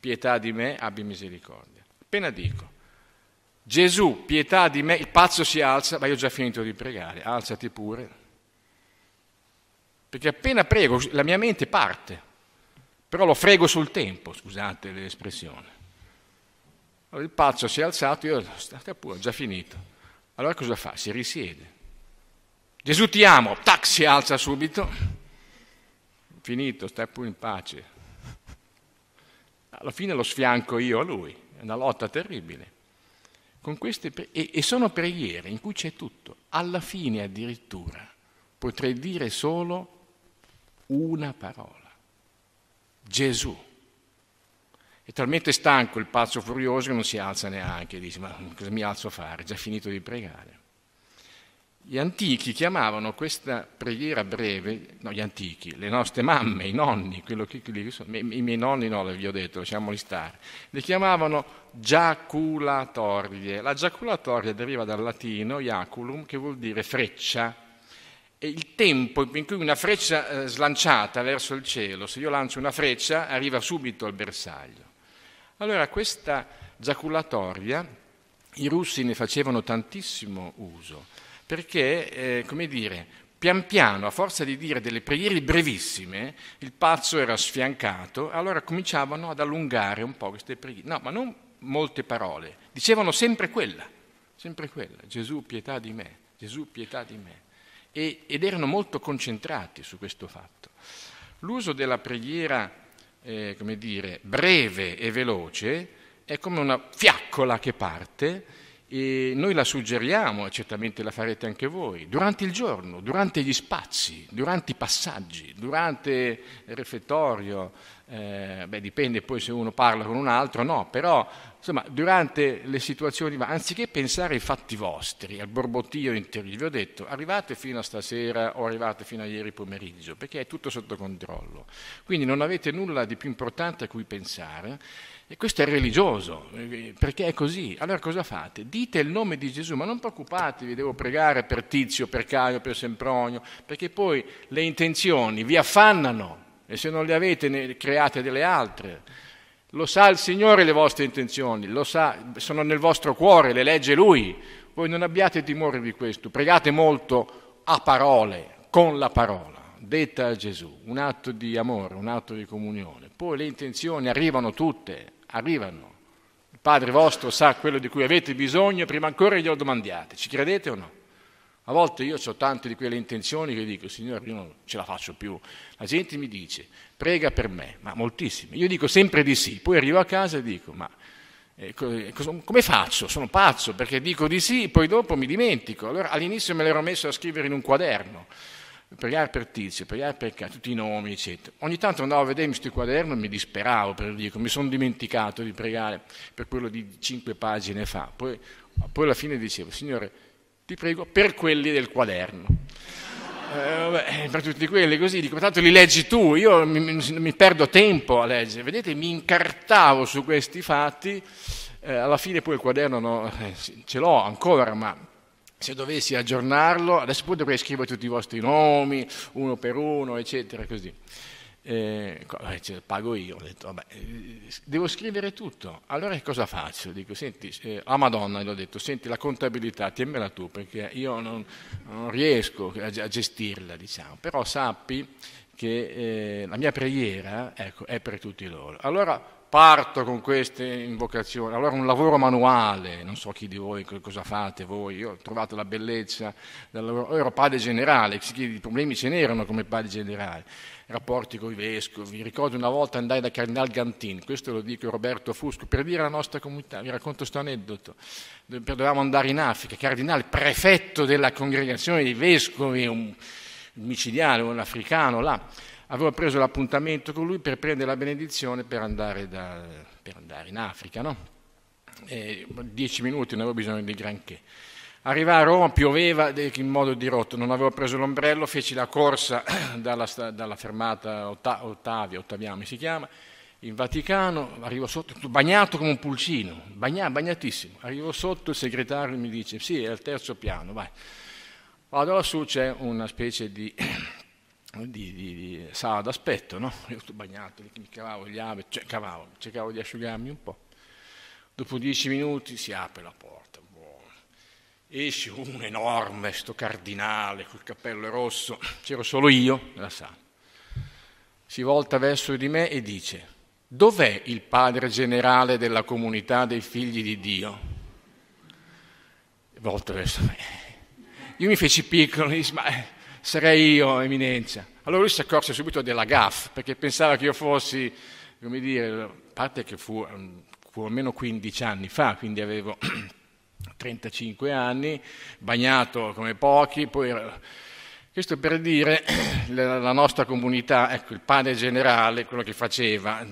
pietà di me, abbi misericordia. Appena dico, Gesù pietà di me, il pazzo si alza, ma io ho già finito di pregare, alzati pure. Perché appena prego la mia mente parte, però lo frego sul tempo, scusate l'espressione. Allora il pazzo si è alzato, io ho già finito. Allora cosa fa? Si risiede. Gesù ti amo, tac, si alza subito, finito, stai pure in pace. Alla fine lo sfianco io a lui, è una lotta terribile. Queste, e, e sono preghiere in cui c'è tutto, alla fine addirittura potrei dire solo una parola, Gesù. È talmente stanco il pazzo furioso che non si alza neanche, dice ma cosa mi alzo a fare? È già finito di pregare. Gli antichi chiamavano questa preghiera breve, no, gli antichi, le nostre mamme, i nonni, che, che sono, i miei nonni no, vi ho detto, lasciamoli stare, le chiamavano giaculatorie. La giaculatoria deriva dal latino iaculum, che vuol dire freccia. E il tempo in cui una freccia eh, slanciata verso il cielo, se io lancio una freccia, arriva subito al bersaglio. Allora questa giaculatoria i russi ne facevano tantissimo uso, perché, eh, come dire, pian piano, a forza di dire delle preghiere brevissime, il pazzo era sfiancato, allora cominciavano ad allungare un po' queste preghiere. No, ma non molte parole, dicevano sempre quella, sempre quella, Gesù pietà di me, Gesù pietà di me. E, ed erano molto concentrati su questo fatto. L'uso della preghiera eh, come dire, breve e veloce, è come una fiaccola che parte e noi la suggeriamo, e certamente la farete anche voi, durante il giorno, durante gli spazi, durante i passaggi, durante il refettorio, eh, beh dipende poi se uno parla con un altro, no, però insomma, durante le situazioni, ma anziché pensare ai fatti vostri, al borbottio interiore, vi ho detto arrivate fino a stasera o arrivate fino a ieri pomeriggio, perché è tutto sotto controllo. Quindi non avete nulla di più importante a cui pensare. E questo è religioso, perché è così. Allora cosa fate? Dite il nome di Gesù, ma non preoccupatevi, devo pregare per Tizio, per Caio, per Sempronio, perché poi le intenzioni vi affannano e se non le avete ne create delle altre. Lo sa il Signore le vostre intenzioni, lo sa, sono nel vostro cuore, le legge Lui. Voi non abbiate timore di questo, pregate molto a parole, con la parola, detta a Gesù, un atto di amore, un atto di comunione. Poi le intenzioni arrivano tutte, arrivano. Il Padre vostro sa quello di cui avete bisogno, prima ancora glielo domandiate. Ci credete o no? A volte io ho tante di quelle intenzioni che dico, Signore, io non ce la faccio più. La gente mi dice, prega per me, ma moltissime. Io dico sempre di sì, poi arrivo a casa e dico, ma eh, eh come faccio? Sono pazzo perché dico di sì, poi dopo mi dimentico. Allora all'inizio me l'ero messo a scrivere in un quaderno, pregare per Tizio, pregare per tutti i nomi, eccetera. Ogni tanto andavo a vedere questo quaderno e mi disperavo, per dire, mi sono dimenticato di pregare per quello di cinque pagine fa. Poi, poi alla fine dicevo, Signore ti prego, per quelli del quaderno. Eh, vabbè, eh, per tutti quelli così, dico, tanto li leggi tu, io mi, mi, perdo tempo a leggere, vedete, mi incartavo su questi fatti, eh, alla fine poi il quaderno no, eh, ce l'ho ancora, ma se dovessi aggiornarlo, adesso poi dovrei scrivere tutti i vostri nomi, uno per uno, eccetera, così eh, eh pago io, ho detto, vabbè, eh, devo scrivere tutto, allora cosa faccio? Dico, senti, eh, a ah, Madonna gli ho detto, senti la contabilità, tiemmela tu, perché io non, non riesco a, a, gestirla, diciamo, però sappi che eh, la mia preghiera ecco, è per tutti loro. Allora parto con queste invocazioni, allora un lavoro manuale, non so chi di voi cosa fate voi, io ho trovato la bellezza, del io ero padre generale, i problemi ce n'erano come padre generale rapporti con i vescovi. Ricordo una volta andai da Cardinal Gantin, questo lo dico Roberto Fusco, per dire alla nostra comunità, vi racconto questo aneddoto, dovevamo andare in Africa, Cardinal prefetto della congregazione dei vescovi, un micidiale, un africano là, avevo preso l'appuntamento con lui per prendere la benedizione per andare, da, per andare in Africa, no? dieci minuti non avevo bisogno di granché. Arrivai a Roma, pioveva in modo dirotto, non avevo preso l'ombrello, feci la corsa dalla, dalla fermata Ottavia, Ottaviano mi si chiama, in Vaticano, arrivo sotto, bagnato come un pulcino, bagna, bagnatissimo. Arrivo sotto, il segretario mi dice, sì, è al terzo piano, vai. Vado lassù, c'è una specie di, di, di, di sala d'aspetto, no? Io sto bagnato, mi cavavo gli abiti, cioè, cavavo, cercavo di asciugarmi un po'. Dopo dieci minuti si apre la porta esce un enorme, sto cardinale col cappello rosso, c'ero solo io nella sala. Si volta verso di me e dice, dov'è il padre generale della comunità dei figli di Dio? Volta verso me. Io mi feci piccolo, mi disse, ma eh, sarei io, eminenza. Allora lui si accorse subito della gaff, perché pensava che io fossi, come dire, a parte che fu, mm, fu almeno 15 anni fa, quindi avevo 35 anni, bagnato come pochi, poi... Questo per dire la nostra comunità, ecco il padre generale, quello che faceva,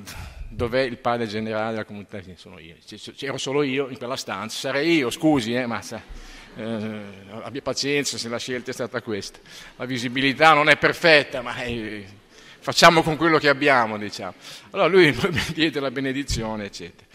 dov'è il padre generale della comunità? sono io, c'ero solo io in quella stanza, sarei io, scusi, eh, ma eh, abbia pazienza se la scelta è stata questa. La visibilità non è perfetta, ma eh, facciamo con quello che abbiamo, diciamo. Allora lui mi diede la benedizione, eccetera.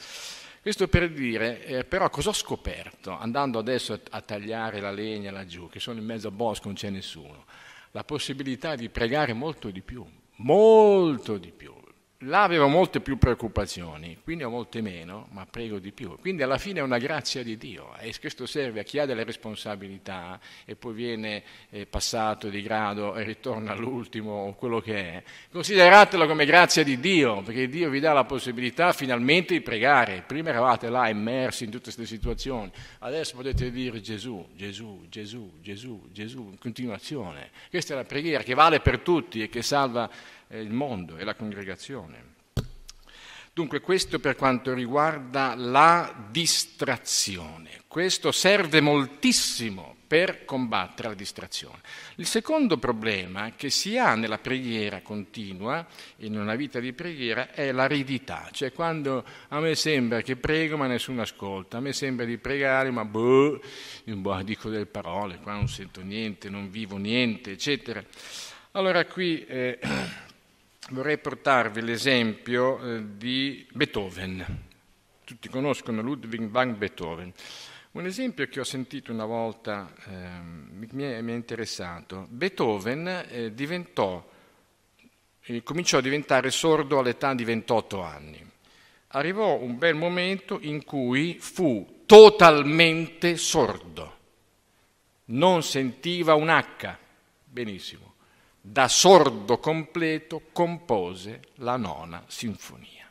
Questo per dire, eh, però, cosa ho scoperto andando adesso a tagliare la legna laggiù, che sono in mezzo a bosco, non c'è nessuno, la possibilità di pregare molto di più, molto di più. Là avevo molte più preoccupazioni, quindi ho molte meno, ma prego di più. Quindi alla fine è una grazia di Dio e questo serve a chi ha delle responsabilità e poi viene eh, passato di grado e ritorna all'ultimo o quello che è. Consideratelo come grazia di Dio, perché Dio vi dà la possibilità finalmente di pregare. Prima eravate là immersi in tutte queste situazioni, adesso potete dire Gesù, Gesù, Gesù, Gesù, Gesù, in continuazione. Questa è la preghiera che vale per tutti e che salva il mondo e la congregazione. Dunque questo per quanto riguarda la distrazione. Questo serve moltissimo per combattere la distrazione. Il secondo problema che si ha nella preghiera continua, in una vita di preghiera, è l'aridità, cioè quando a me sembra che prego ma nessuno ascolta, a me sembra di pregare ma boh, boh dico delle parole, qua non sento niente, non vivo niente, eccetera. Allora qui... Eh, vorrei portarvi l'esempio eh, di Beethoven. Tutti conoscono Ludwig van Beethoven. Un esempio che ho sentito una volta eh, mi, è, mi, è, interessato. Beethoven eh, diventò, eh, cominciò a diventare sordo all'età di 28 anni. Arrivò un bel momento in cui fu totalmente sordo. Non sentiva un H. Benissimo da sordo completo compose la nona sinfonia.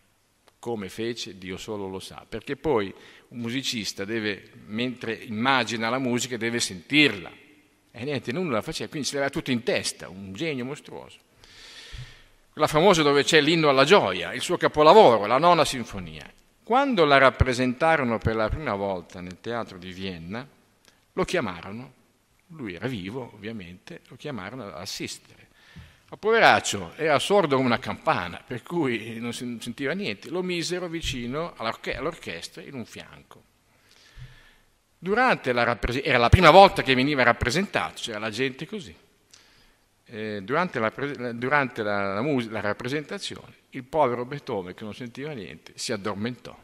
Come fece Dio solo lo sa, perché poi un musicista deve, mentre immagina la musica, deve sentirla. E niente, nulla la faceva, quindi se l'aveva tutto in testa, un genio mostruoso. La famosa dove c'è l'inno alla gioia, il suo capolavoro, la nona sinfonia. Quando la rappresentarono per la prima volta nel teatro di Vienna, lo chiamarono, lui era vivo ovviamente, lo chiamarono ad assistere ma poveraccio, era sordo come una campana, per cui non sentiva niente. Lo misero vicino all'orchestra in un fianco. Durante la rappres- era la prima volta che veniva rappresentato, c'era la gente così. Eh, durante, la, durante la, la, mus- la rappresentazione, il povero Beethoven, che non sentiva niente, si addormentò.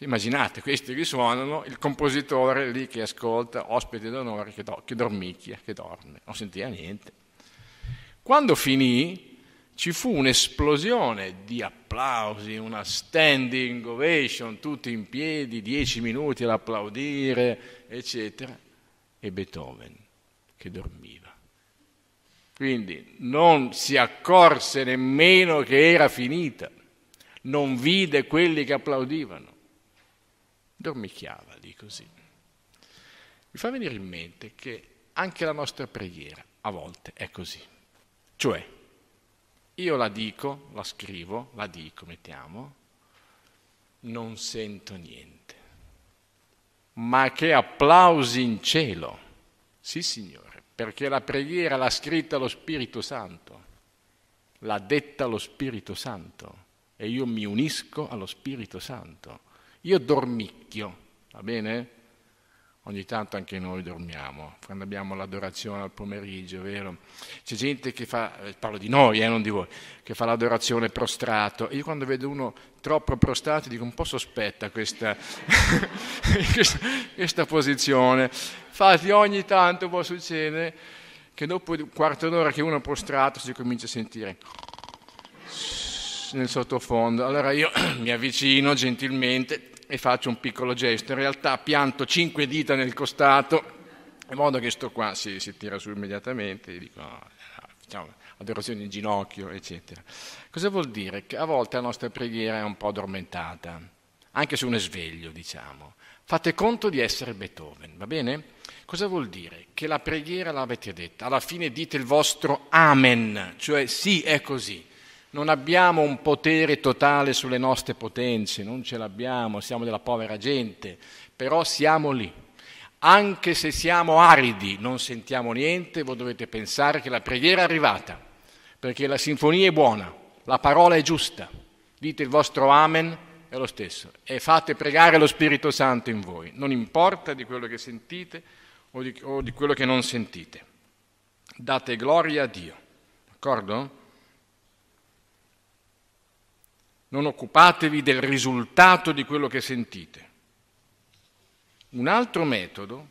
Immaginate, questi suonano, il compositore lì che ascolta, ospite d'onore che, do- che dormicchia, che dorme, non sentiva niente. Quando finì ci fu un'esplosione di applausi, una standing ovation, tutti in piedi, dieci minuti ad applaudire, eccetera, e Beethoven che dormiva. Quindi non si accorse nemmeno che era finita, non vide quelli che applaudivano, dormicchiava lì così. Mi fa venire in mente che anche la nostra preghiera a volte è così. Cioè, io la dico, la scrivo, la dico, mettiamo, non sento niente. Ma che applausi in cielo! Sì, Signore, perché la preghiera l'ha scritta lo Spirito Santo, l'ha detta lo Spirito Santo e io mi unisco allo Spirito Santo. Io dormicchio, va bene? Ogni tanto anche noi dormiamo, quando abbiamo l'adorazione al pomeriggio, vero? C'è gente che fa, eh, parlo di noi, eh, non di voi, che fa l'adorazione prostrato. Io quando vedo uno troppo prostrato dico un po' sospetta questa, questa, questa posizione. Infatti ogni tanto può succedere che dopo un quarto d'ora che uno è prostrato si comincia a sentire nel sottofondo. Allora io mi avvicino gentilmente, e faccio un piccolo gesto, in realtà pianto cinque dita nel costato, in modo che sto qua si, si tira su immediatamente, e dico oh, ah, diciamo, adorazione in ginocchio, eccetera. Cosa vuol dire? Che a volte la nostra preghiera è un po' addormentata, anche se uno è sveglio, diciamo. Fate conto di essere Beethoven, va bene? Cosa vuol dire? Che la preghiera l'avete detta, alla fine dite il vostro amen, cioè sì, è così. Non abbiamo un potere totale sulle nostre potenze, non ce l'abbiamo, siamo della povera gente, però siamo lì. Anche se siamo aridi, non sentiamo niente, voi dovete pensare che la preghiera è arrivata, perché la sinfonia è buona, la parola è giusta. Dite il vostro amen, è lo stesso. E fate pregare lo Spirito Santo in voi. Non importa di quello che sentite o di, o di quello che non sentite. Date gloria a Dio. D'accordo? non occupatevi del risultato di quello che sentite. Un altro metodo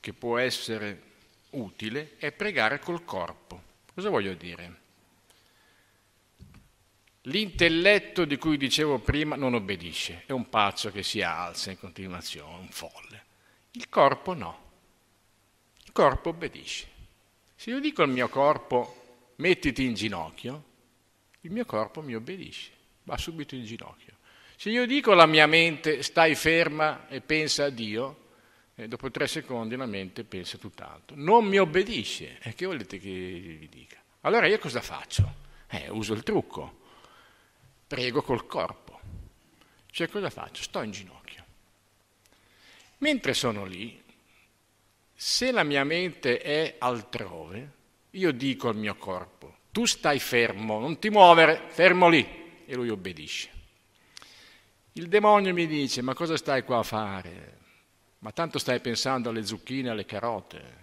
che può essere utile è pregare col corpo. Cosa voglio dire? L'intelletto di cui dicevo prima non obbedisce, è un pazzo che si alza in continuazione, un folle. Il corpo no, il corpo obbedisce. Se io dico al mio corpo mettiti in ginocchio, il mio corpo mi obbedisce va subito in ginocchio. Se io dico alla mia mente stai ferma e pensa a Dio, e eh, dopo tre secondi la mente pensa tutt'altro. Non mi obbedisce, e eh, che volete che vi dica? Allora io cosa faccio? Eh, uso il trucco, prego col corpo. Cioè cosa faccio? Sto in ginocchio. Mentre sono lì, se la mia mente è altrove, io dico al mio corpo, tu stai fermo, non ti muovere, fermo lì e lui obbedisce. Il demonio mi dice, ma cosa stai qua a fare? Ma tanto stai pensando alle zucchine, e alle carote.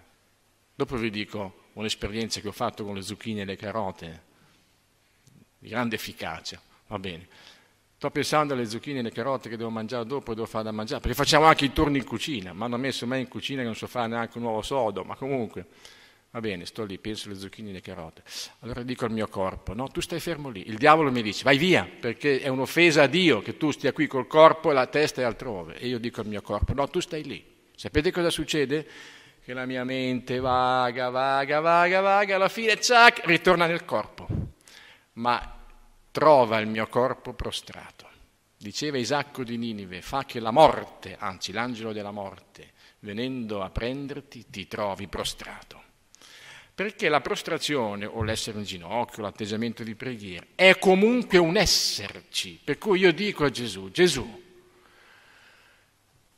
Dopo vi dico un'esperienza che ho fatto con le zucchine e le carote, di grande efficacia, va bene. Sto pensando alle zucchine e alle carote che devo mangiare dopo e devo fare da mangiare, perché facciamo anche i turni in cucina, mi hanno messo mai in cucina che non so fare neanche un uovo sodo, ma comunque Va bene, sto lì, penso alle zucchine e alle carote. Allora dico al mio corpo, no, tu stai fermo lì. Il diavolo mi dice, vai via, perché è un'offesa a Dio che tu stia qui col corpo e la testa è altrove. E io dico al mio corpo, no, tu stai lì. Sapete cosa succede? Che la mia mente vaga, vaga, vaga, vaga, alla fine, ciac, ritorna nel corpo. Ma trova il mio corpo prostrato. Diceva Isacco di Ninive, fa che la morte, anzi l'angelo della morte, venendo a prenderti, ti trovi prostrato. Perché la prostrazione o l'essere in ginocchio, l'atteggiamento di preghiera, è comunque un esserci. Per cui io dico a Gesù, Gesù,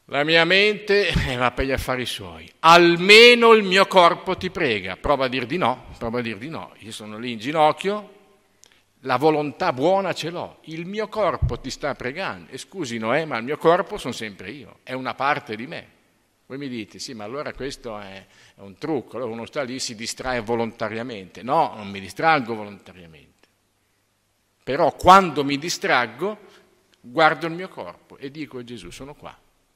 la mia mente va per gli affari suoi, almeno il mio corpo ti prega. Prova a dir di no, prova a dir di no. Io sono lì in ginocchio, la volontà buona ce l'ho, il mio corpo ti sta pregando. E scusi Noè, ma il mio corpo sono sempre io, è una parte di me. Voi mi dite, sì, ma allora questo è, è un trucco, allora uno sta lì e si distrae volontariamente. No, non mi distraggo volontariamente. Però quando mi distraggo, guardo il mio corpo e dico a Gesù, sono qua,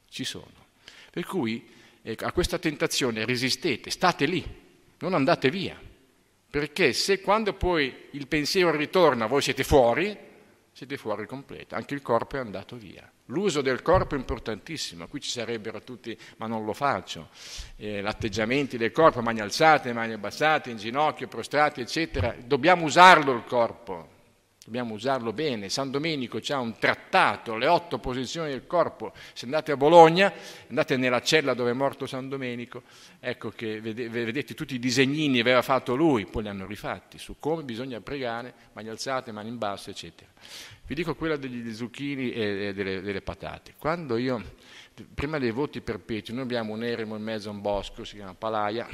ci sono. Per cui eh, a questa tentazione resistete, state lì, non andate via. Perché se quando poi il pensiero ritorna voi siete fuori, siete fuori completo, anche il corpo è andato via. L'uso del corpo è importantissimo, qui ci sarebbero tutti, ma non lo faccio, eh, atteggiamenti del corpo, mani alzate, mani abbassate, in ginocchio, prostrati, eccetera. Dobbiamo usarlo il corpo, Dobbiamo usarlo bene. San Domenico ha un trattato, le otto posizioni del corpo. Se andate a Bologna, andate nella cella dove è morto San Domenico, ecco che vedete tutti i disegnini che aveva fatto lui, poi li hanno rifatti, su come bisogna pregare, mani alzate, mani in basso, eccetera. Vi dico quella degli zucchini e delle, delle patate. Quando io, prima dei voti perpetui, noi abbiamo un eremo in mezzo a un bosco, si chiama Palaia,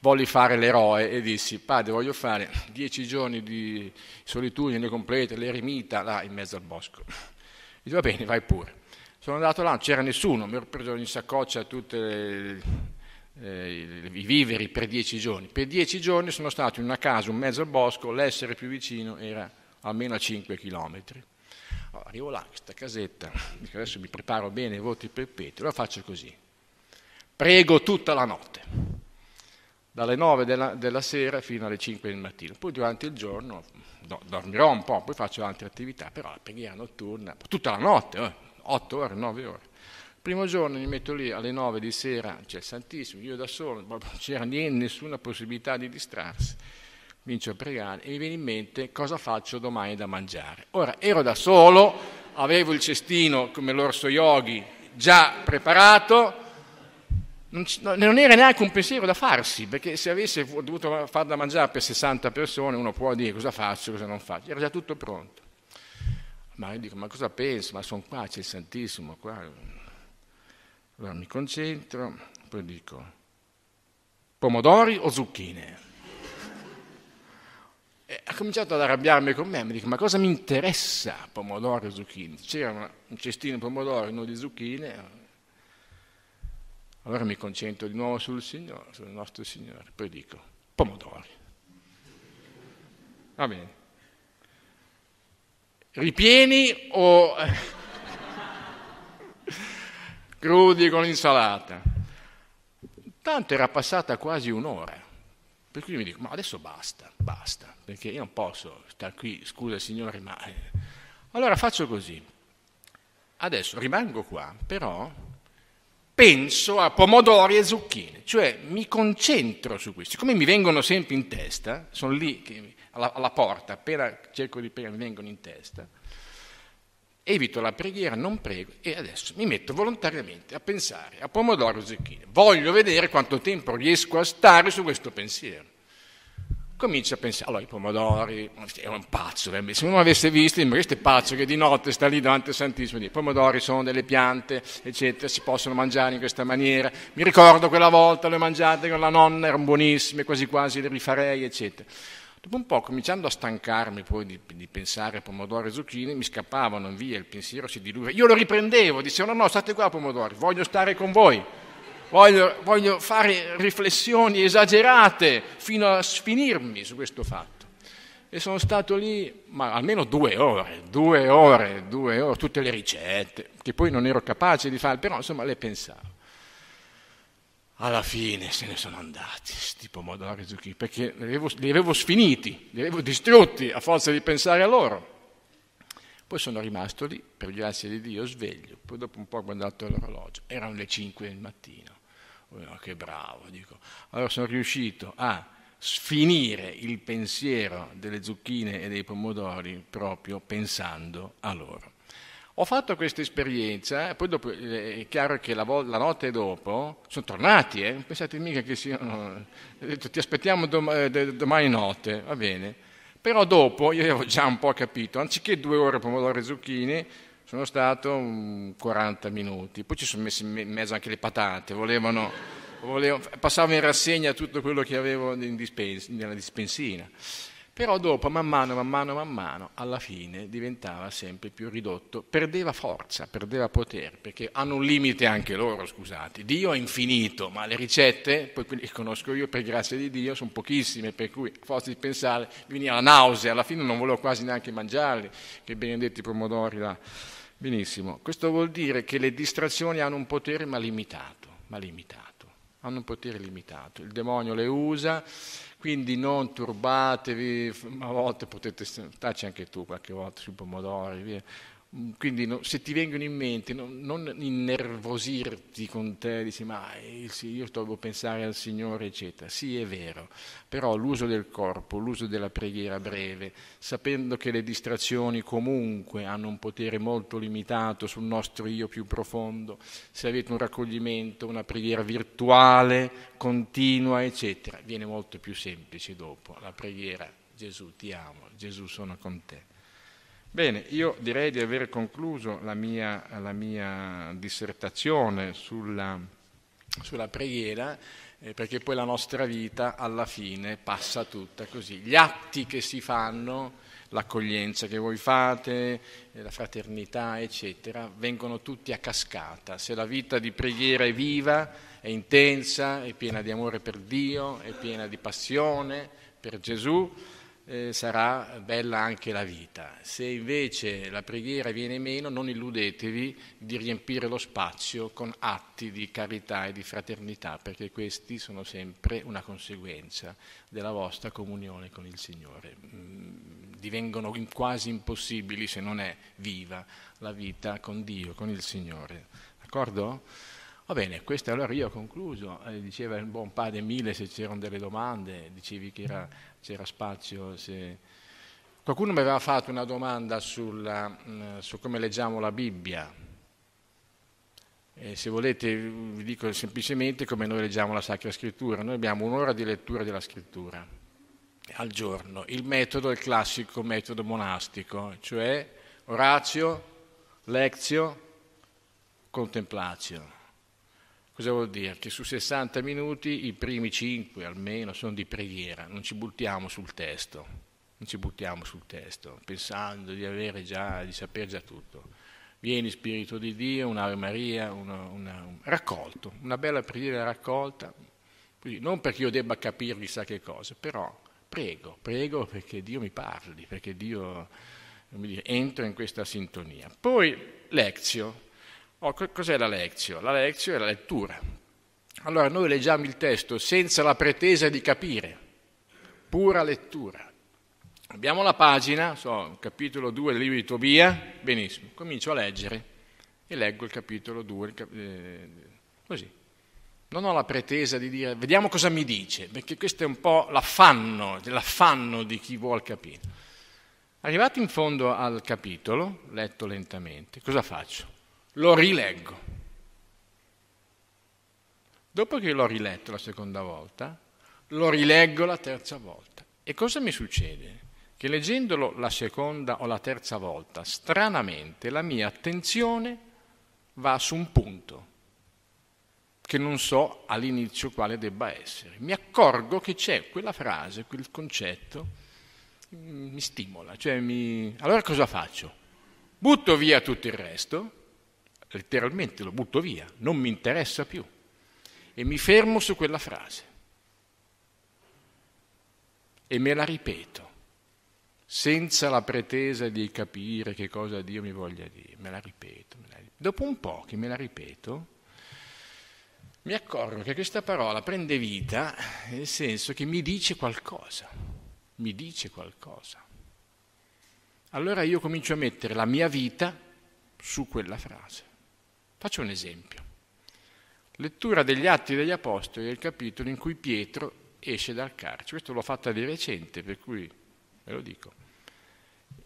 volli fare l'eroe e dissi, padre voglio fare dieci giorni di solitudine completa, l'eremita, là in mezzo al bosco. Dice, va bene, vai pure. Sono andato là, non c'era nessuno, mi ero preso in saccoccia tutti eh, i viveri per dieci giorni. Per dieci giorni sono stato in una casa in mezzo al bosco, l'essere più vicino era almeno a cinque chilometri. Allora, arrivo là, questa casetta, adesso mi preparo bene voti per il petto, la faccio così. Prego tutta la notte dalle 9 della, della, sera fino alle 5 del mattino. Poi durante il giorno do, dormirò un po', poi faccio altre attività, però la preghiera notturna, tutta la notte, eh, 8 ore, 9 ore. Il primo giorno mi metto lì alle 9 di sera, c'è cioè, Santissimo, io da solo, non c'era niente, nessuna possibilità di distrarsi. Comincio a pregare e mi viene in mente cosa faccio domani da mangiare. Ora, ero da solo, avevo il cestino come l'orso yogi già preparato, non, non, era neanche un pensiero da farsi, perché se avesse dovuto far da mangiare per 60 persone, uno può dire cosa faccio, cosa non faccio, era già tutto pronto. Ma io dico, ma cosa penso? Ma sono qua, c'è il Santissimo, qua. Allora mi concentro, poi dico, pomodori o zucchine? E ha cominciato ad arrabbiarmi con me, mi dico, ma cosa mi interessa pomodori o zucchine? C'era un cestino di pomodori, uno di zucchine, allora mi concentro di nuovo sul Signore, sul nostro Signore, poi dico, pomodori. Va bene. Ripieni o eh, crudi con l'insalata? Tanto era passata quasi un'ora. Per cui mi dico, ma adesso basta, basta, perché io non posso stare qui, scusa signore, ma... Eh. Allora faccio così. Adesso rimango qua, però penso a pomodori e zucchine, cioè mi concentro su questo. Come mi vengono sempre in testa, sono lì che, alla, alla, porta, appena cerco di pregare mi vengono in testa, evito la preghiera, non prego e adesso mi metto volontariamente a pensare a pomodori e zucchine. Voglio vedere quanto tempo riesco a stare su questo pensiero cominci a pensare, allora i pomodori, è un pazzo, eh, se uno avesse visto, ma questo è pazzo che di notte sta lì davanti al Santissimo, i pomodori sono delle piante, eccetera, si possono mangiare in questa maniera, mi ricordo quella volta le mangiate con la nonna, erano buonissime, quasi quasi le rifarei, eccetera. Dopo un po', cominciando a stancarmi poi di, di pensare a pomodori e zucchine, mi scappavano via, il pensiero si diluiva. Io lo riprendevo, dicevo no, no, state qua pomodori, voglio stare con voi voglio, voglio fare riflessioni esagerate fino a sfinirmi su questo fatto. E sono stato lì ma almeno due ore, due ore, due ore, tutte le ricette, che poi non ero capace di fare, però insomma le pensavo. Alla fine se ne sono andati, sti pomodori zucchini, perché li avevo, li avevo sfiniti, li avevo distrutti a forza di pensare a loro. Poi sono rimasto lì, per grazia di Dio, sveglio. Poi dopo un po' ho guardato l'orologio, erano le 5 del mattino. Oh, che bravo, dico. Allora sono riuscito a sfinire il pensiero delle zucchine e dei pomodori proprio pensando a loro. Ho fatto questa esperienza, poi dopo, eh, è chiaro che la, vo- la notte dopo sono tornati, eh? pensate mica che siano, eh, detto, ti aspettiamo dom- eh, domani notte, va bene. Però dopo, io avevo già un po' capito, anziché due ore pomodori e zucchine, sono stato um, 40 minuti, poi ci sono messi in mezzo anche le patate, volevano, volevano, passavo in rassegna tutto quello che avevo dispens, nella dispensina. Però dopo, man mano, man mano, man mano, alla fine diventava sempre più ridotto, perdeva forza, perdeva potere, perché hanno un limite anche loro, scusate. Dio è infinito, ma le ricette, poi quelle che conosco io per grazia di Dio, sono pochissime, per cui forza di pensare mi veniva la nausea, alla fine non volevo quasi neanche mangiarle, che benedetti pomodori là. Benissimo, questo vuol dire che le distrazioni hanno un potere ma limitato, ma limitato, hanno un potere limitato, il demonio le usa, quindi non turbatevi, a volte potete starci anche tu qualche volta sui pomodori, via. Mm, quindi no, se ti vengono in mente, no, non innervosirti con te, dici ma eh, io devo pensare al Signore, eccetera. Sì, è vero, però l'uso del corpo, l'uso della preghiera breve, sapendo che le distrazioni comunque hanno un potere molto limitato sul nostro io più profondo, se avete un raccoglimento, una preghiera virtuale, continua, eccetera, viene molto più semplice dopo la preghiera Gesù ti amo, Gesù sono con te. Bene, io direi di aver concluso la mia, la mia dissertazione sulla, sulla preghiera, eh, perché poi la nostra vita alla fine passa tutta così. Gli atti che si fanno, l'accoglienza che voi fate, eh, la fraternità, eccetera, vengono tutti a cascata. Se la vita di preghiera è viva, è intensa, è piena di amore per Dio, è piena di passione per Gesù, eh, sarà bella anche la vita. Se invece la preghiera viene meno, non illudetevi di riempire lo spazio con atti di carità e di fraternità, perché questi sono sempre una conseguenza della vostra comunione con il Signore. Mm, divengono quasi impossibili se non è viva la vita con Dio, con il Signore. D'accordo? Va bene, questo allora io ho concluso, eh, diceva il buon padre Mille se c'erano delle domande, dicevi che era, c'era spazio. Se... Qualcuno mi aveva fatto una domanda sulla, mm, su come leggiamo la Bibbia. E eh, se volete vi dico semplicemente come noi leggiamo la Sacra Scrittura. Noi abbiamo un'ora di lettura della Scrittura al giorno. Il metodo è il classico metodo monastico, cioè orazio, lezio, contemplatio Cosa vuol dire? Che su 60 minuti i primi 5 almeno sono di preghiera, non ci buttiamo sul testo, non ci buttiamo sul testo, pensando di avere già, di sapere già tutto. Vieni Spirito di Dio, un'Ave Maria, una, una, un raccolto, una bella preghiera raccolta, Quindi non perché io debba capire chissà che cosa, però prego, prego perché Dio mi parli, perché Dio dire, entra in questa sintonia. Poi lezio, Oh, cos'è la lezione? La lezione è la lettura. Allora noi leggiamo il testo senza la pretesa di capire, pura lettura. Abbiamo la pagina, so, capitolo 2 del libro di Tobia, benissimo, comincio a leggere e leggo il capitolo 2, eh, così. Non ho la pretesa di dire, vediamo cosa mi dice, perché questo è un po' l'affanno, l'affanno di chi vuol capire. Arrivato in fondo al capitolo, letto lentamente, cosa faccio? lo rileggo. Dopo che l'ho riletto la seconda volta, lo rileggo la terza volta. E cosa mi succede? Che leggendolo la seconda o la terza volta, stranamente la mia attenzione va su un punto che non so all'inizio quale debba essere. Mi accorgo che c'è quella frase, quel concetto, mi stimola. Cioè mi... Allora cosa faccio? Butto via tutto il resto letteralmente lo butto via, non mi interessa più. E mi fermo su quella frase. E me la ripeto, senza la pretesa di capire che cosa Dio mi voglia dire. Me la ripeto. Me la ripeto. Dopo un po' che me la ripeto, mi accorgo che questa parola prende vita nel senso che mi dice qualcosa, mi dice qualcosa. Allora io comincio a mettere la mia vita su quella frase. Faccio un esempio. Lettura degli Atti degli Apostoli del capitolo in cui Pietro esce dal carcere. Questo l'ho fatta di recente, per cui ve lo dico.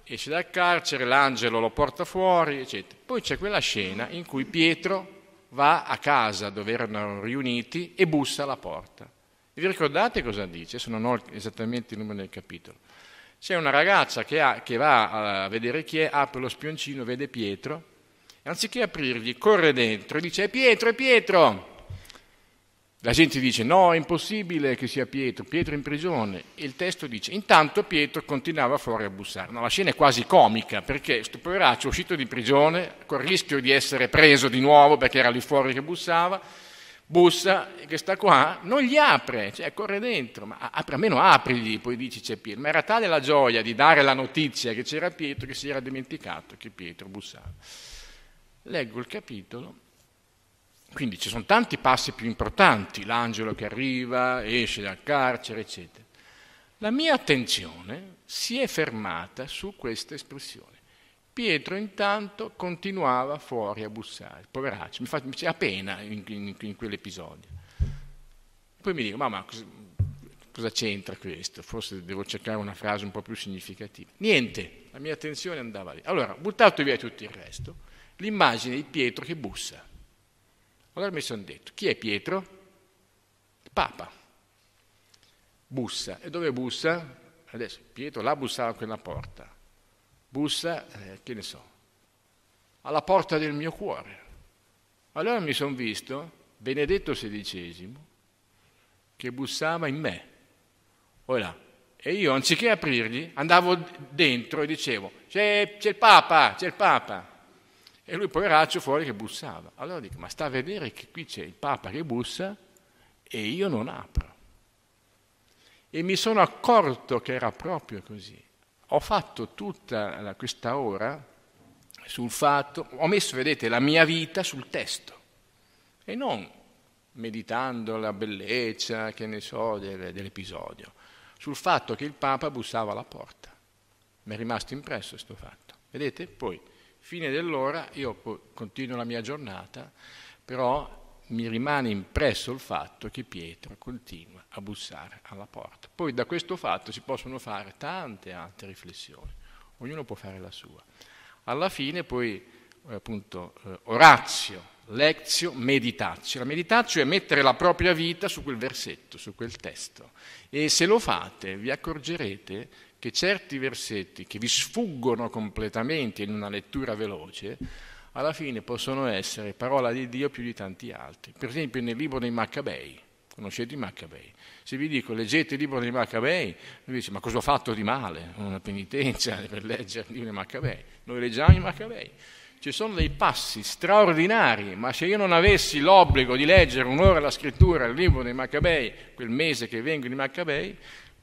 Esce dal carcere, l'angelo lo porta fuori, eccetera. Poi c'è quella scena in cui Pietro va a casa dove erano riuniti e bussa alla porta. Vi ricordate cosa dice? Se non ho esattamente il numero del capitolo. C'è una ragazza che, ha, che va a vedere chi è, apre lo spioncino, vede Pietro Anziché aprirgli, corre dentro e dice, è Pietro, è Pietro. La gente dice, no, è impossibile che sia Pietro, Pietro è in prigione. E il testo dice, intanto Pietro continuava fuori a bussare. No, la scena è quasi comica, perché questo poveraccio è uscito di prigione, col rischio di essere preso di nuovo, perché era lì fuori che bussava, bussa, che sta qua, non gli apre, cioè corre dentro, ma apre, almeno aprigli, poi dici c'è Pietro. Ma era tale la gioia di dare la notizia che c'era Pietro che si era dimenticato che Pietro bussava leggo il capitolo, quindi ci sono tanti passi più importanti, l'angelo che arriva, esce dal carcere, eccetera. La mia attenzione si è fermata su questa espressione. Pietro intanto continuava fuori a bussare, poveraccio, mi, fa, mi c'è appena in, in, in quell'episodio. Poi mi dico, ma, cosa, cosa c'entra questo? Forse devo cercare una frase un po' più significativa. Niente, la mia attenzione andava lì. Allora, buttato via tutto il resto l'immagine di Pietro che bussa. Allora mi sono detto, chi è Pietro? Il Papa. Bussa. E dove bussa? Adesso Pietro là bussava a quella porta. Bussa, eh, che ne so, alla porta del mio cuore. Allora mi sono visto Benedetto XVI che bussava in me. Ora, e io anziché aprirgli andavo dentro e dicevo, c'è, c'è il Papa, c'è il Papa. E lui poveraccio fuori che bussava. Allora dico, ma sta a vedere che qui c'è il Papa che bussa e io non apro. E mi sono accorto che era proprio così. Ho fatto tutta questa ora sul fatto, ho messo, vedete, la mia vita sul testo e non meditando la bellezza, che ne so, del, dell'episodio, sul fatto che il Papa bussava alla porta. Mi è rimasto impresso questo fatto. Vedete? Poi fine dell'ora io continuo la mia giornata, però mi rimane impresso il fatto che Pietro continua a bussare alla porta. Poi da questo fatto si possono fare tante altre riflessioni, ognuno può fare la sua. Alla fine poi eh, appunto eh, Orazio Lectio meditatio. La meditatio è mettere la propria vita su quel versetto, su quel testo. E se lo fate vi accorgerete che certi versetti che vi sfuggono completamente in una lettura veloce, alla fine possono essere parola di Dio più di tanti altri. Per esempio nel libro dei Maccabei, conoscete i Maccabei? Se vi dico leggete il libro dei Maccabei, lui dice ma cosa ho fatto di male? Una penitenza per leggere il libro dei Maccabei. Noi leggiamo i Maccabei ci sono dei passi straordinari, ma se io non avessi l'obbligo di leggere un'ora la scrittura, il libro dei Maccabei, quel mese che vengo di Maccabei,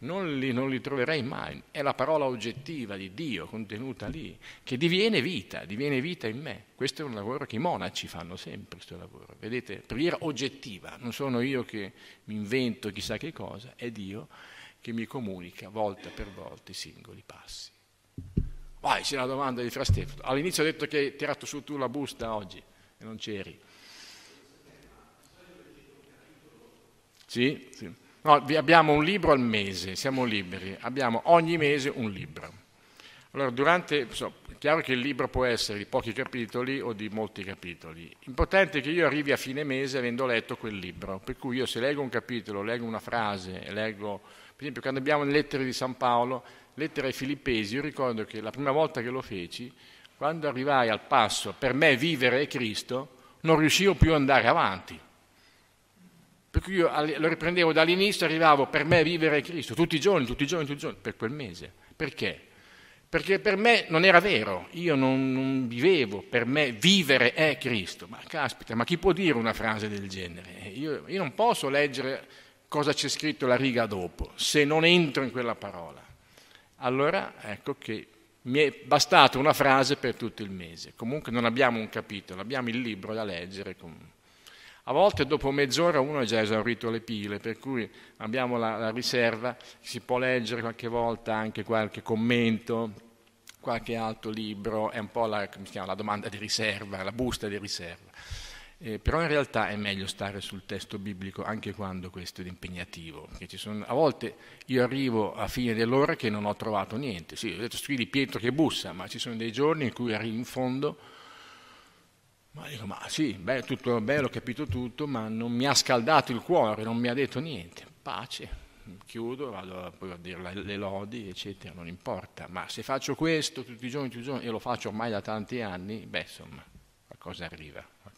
non li, non li, troverei mai. È la parola oggettiva di Dio contenuta lì, che diviene vita, diviene vita in me. Questo è un lavoro che i monaci fanno sempre, questo lavoro. Vedete, preghiera oggettiva, non sono io che mi invento chissà che cosa, è Dio che mi comunica volta per volta i singoli passi. Poi c'è la domanda di Fra Stefano. All'inizio ho detto che hai tirato su tu la busta oggi e non c'eri. Sì? sì. No, abbiamo un libro al mese, siamo liberi, abbiamo ogni mese un libro. Allora, durante, so, è chiaro che il libro può essere di pochi capitoli o di molti capitoli. L'importante è che io arrivi a fine mese avendo letto quel libro, per cui io se leggo un capitolo, leggo una frase, leggo, per esempio quando abbiamo le lettere di San Paolo, lettera ai Filippesi, io ricordo che la prima volta che lo feci, quando arrivai al passo per me vivere è Cristo, non riuscivo più ad andare avanti. Per cui io lo riprendevo dall'inizio, arrivavo per me vivere è Cristo, tutti i giorni, tutti i giorni, tutti i giorni, per quel mese. Perché? Perché per me non era vero, io non, non vivevo, per me vivere è Cristo. Ma caspita, ma chi può dire una frase del genere? io, io non posso leggere cosa c'è scritto la riga dopo, se non entro in quella parola allora ecco che mi è bastata una frase per tutto il mese. Comunque non abbiamo un capitolo, abbiamo il libro da leggere. A volte dopo mezz'ora uno ha già esaurito le pile, per cui abbiamo la, la riserva, si può leggere qualche volta anche qualche commento, qualche altro libro, è un po' la, chiama, la domanda di riserva, la busta di riserva. Eh, però in realtà è meglio stare sul testo biblico anche quando questo è impegnativo, sono, a volte io arrivo a fine dell'ora che non ho trovato niente, sì, ho detto scrivi Pietro che bussa, ma ci sono dei giorni in cui arrivo in fondo, ma dico ma sì, beh, tutto bello, ho capito tutto, ma non mi ha scaldato il cuore, non mi ha detto niente, pace, chiudo, vado a, poi a dire le lodi, eccetera, non importa, ma se faccio questo tutti i giorni, tutti i giorni, e lo faccio ormai da tanti anni, beh insomma, qualcosa arriva.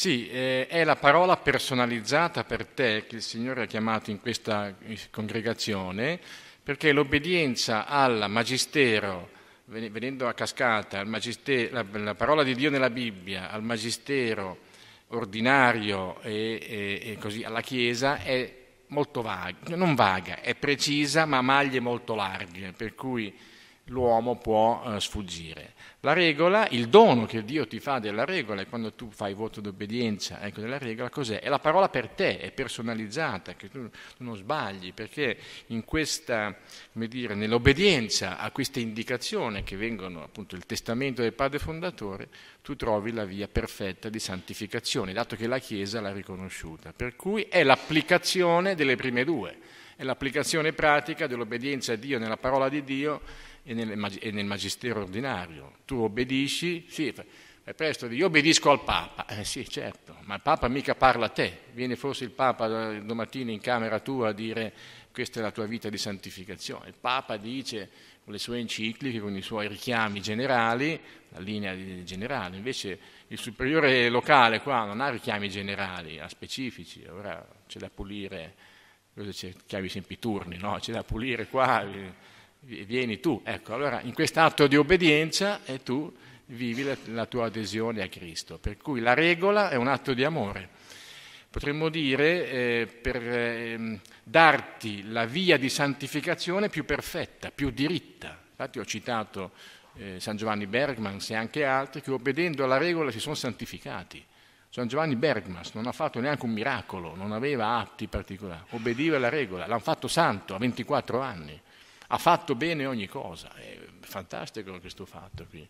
Sì, eh, è la parola personalizzata per te che il Signore ha chiamato in questa congregazione, perché l'obbedienza al magistero, venendo a cascata, la, la, parola di Dio nella Bibbia, al magistero ordinario e, e, e così alla Chiesa è molto vaga, non vaga, è precisa ma a maglie molto larghe, per cui l'uomo può eh, sfuggire. La regola, il dono che Dio ti fa della regola, e quando tu fai voto d'obbedienza, ecco, della regola, cos'è? È la parola per te, è personalizzata, che tu, non sbagli, perché questa, dire, nell'obbedienza a queste indicazioni che vengono appunto il testamento del padre fondatore, tu trovi la via perfetta di santificazione, dato che la Chiesa l'ha riconosciuta. Per cui è l'applicazione delle prime due, è l'applicazione pratica dell'obbedienza a Dio nella parola di Dio e nel, e nel magistero ordinario. Tu obbedisci, sì, è presto, io obbedisco al Papa, eh, sì certo, ma il Papa mica parla a te, viene forse il Papa eh, domattina in camera tua a dire questa è la tua vita di santificazione. Il Papa dice con le sue encicliche, con i suoi richiami generali, la linea generale, invece il superiore locale qua non ha richiami generali, ha specifici, ora c'è da pulire, cosa c'è, chiavi sempre turni, no? c'è da pulire qua eh, vieni tu. Ecco, allora in quest'atto di obbedienza e tu vivi la, la tua adesione a Cristo. Per cui la regola è un atto di amore. Potremmo dire eh, per eh, darti la via di santificazione più perfetta, più diritta. Infatti ho citato eh, San Giovanni Bergmans e anche altri che obbedendo alla regola si sono santificati. San Giovanni Bergmas non ha fatto neanche un miracolo, non aveva atti particolari, obbediva alla regola, l'hanno fatto santo a 24 anni ha fatto bene ogni cosa, è fantastico questo fatto qui.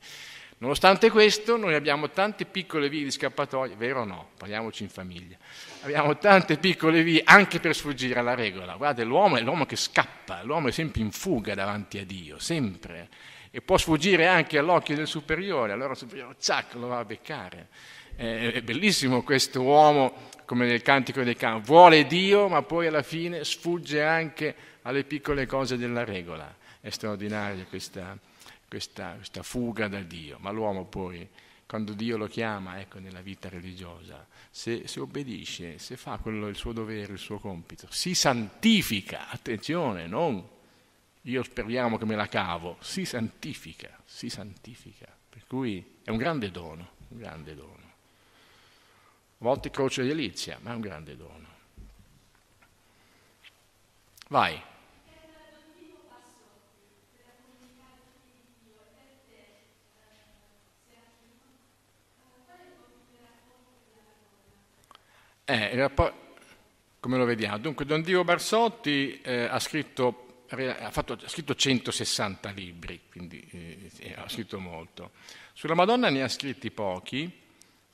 Nonostante questo, noi abbiamo tante piccole vie di scappatoia, vero o no? Parliamoci in famiglia. Abbiamo tante piccole vie anche per sfuggire alla regola. Guardate, l'uomo è l'uomo che scappa, l'uomo è sempre in fuga davanti a Dio, sempre. E può sfuggire anche all'occhio del superiore, allora il superiore, zac, lo va a beccare. È bellissimo questo uomo, come nel Cantico dei Cani, vuole Dio, ma poi alla fine sfugge anche alle piccole cose della regola. È straordinaria questa, questa, questa fuga da Dio, ma l'uomo poi quando Dio lo chiama ecco, nella vita religiosa, se, se obbedisce, se fa quello, il suo dovere, il suo compito, si santifica, attenzione, non io speriamo che me la cavo, si santifica, si santifica, per cui è un grande dono, un grande dono. A volte croce delizia, ma è un grande dono. Vai. Eh, come lo vediamo? Dunque, Don Dio Barsotti eh, ha, scritto, ha, fatto, ha, scritto, 160 libri, quindi eh, eh, ha scritto molto. Sulla Madonna ne ha scritti pochi,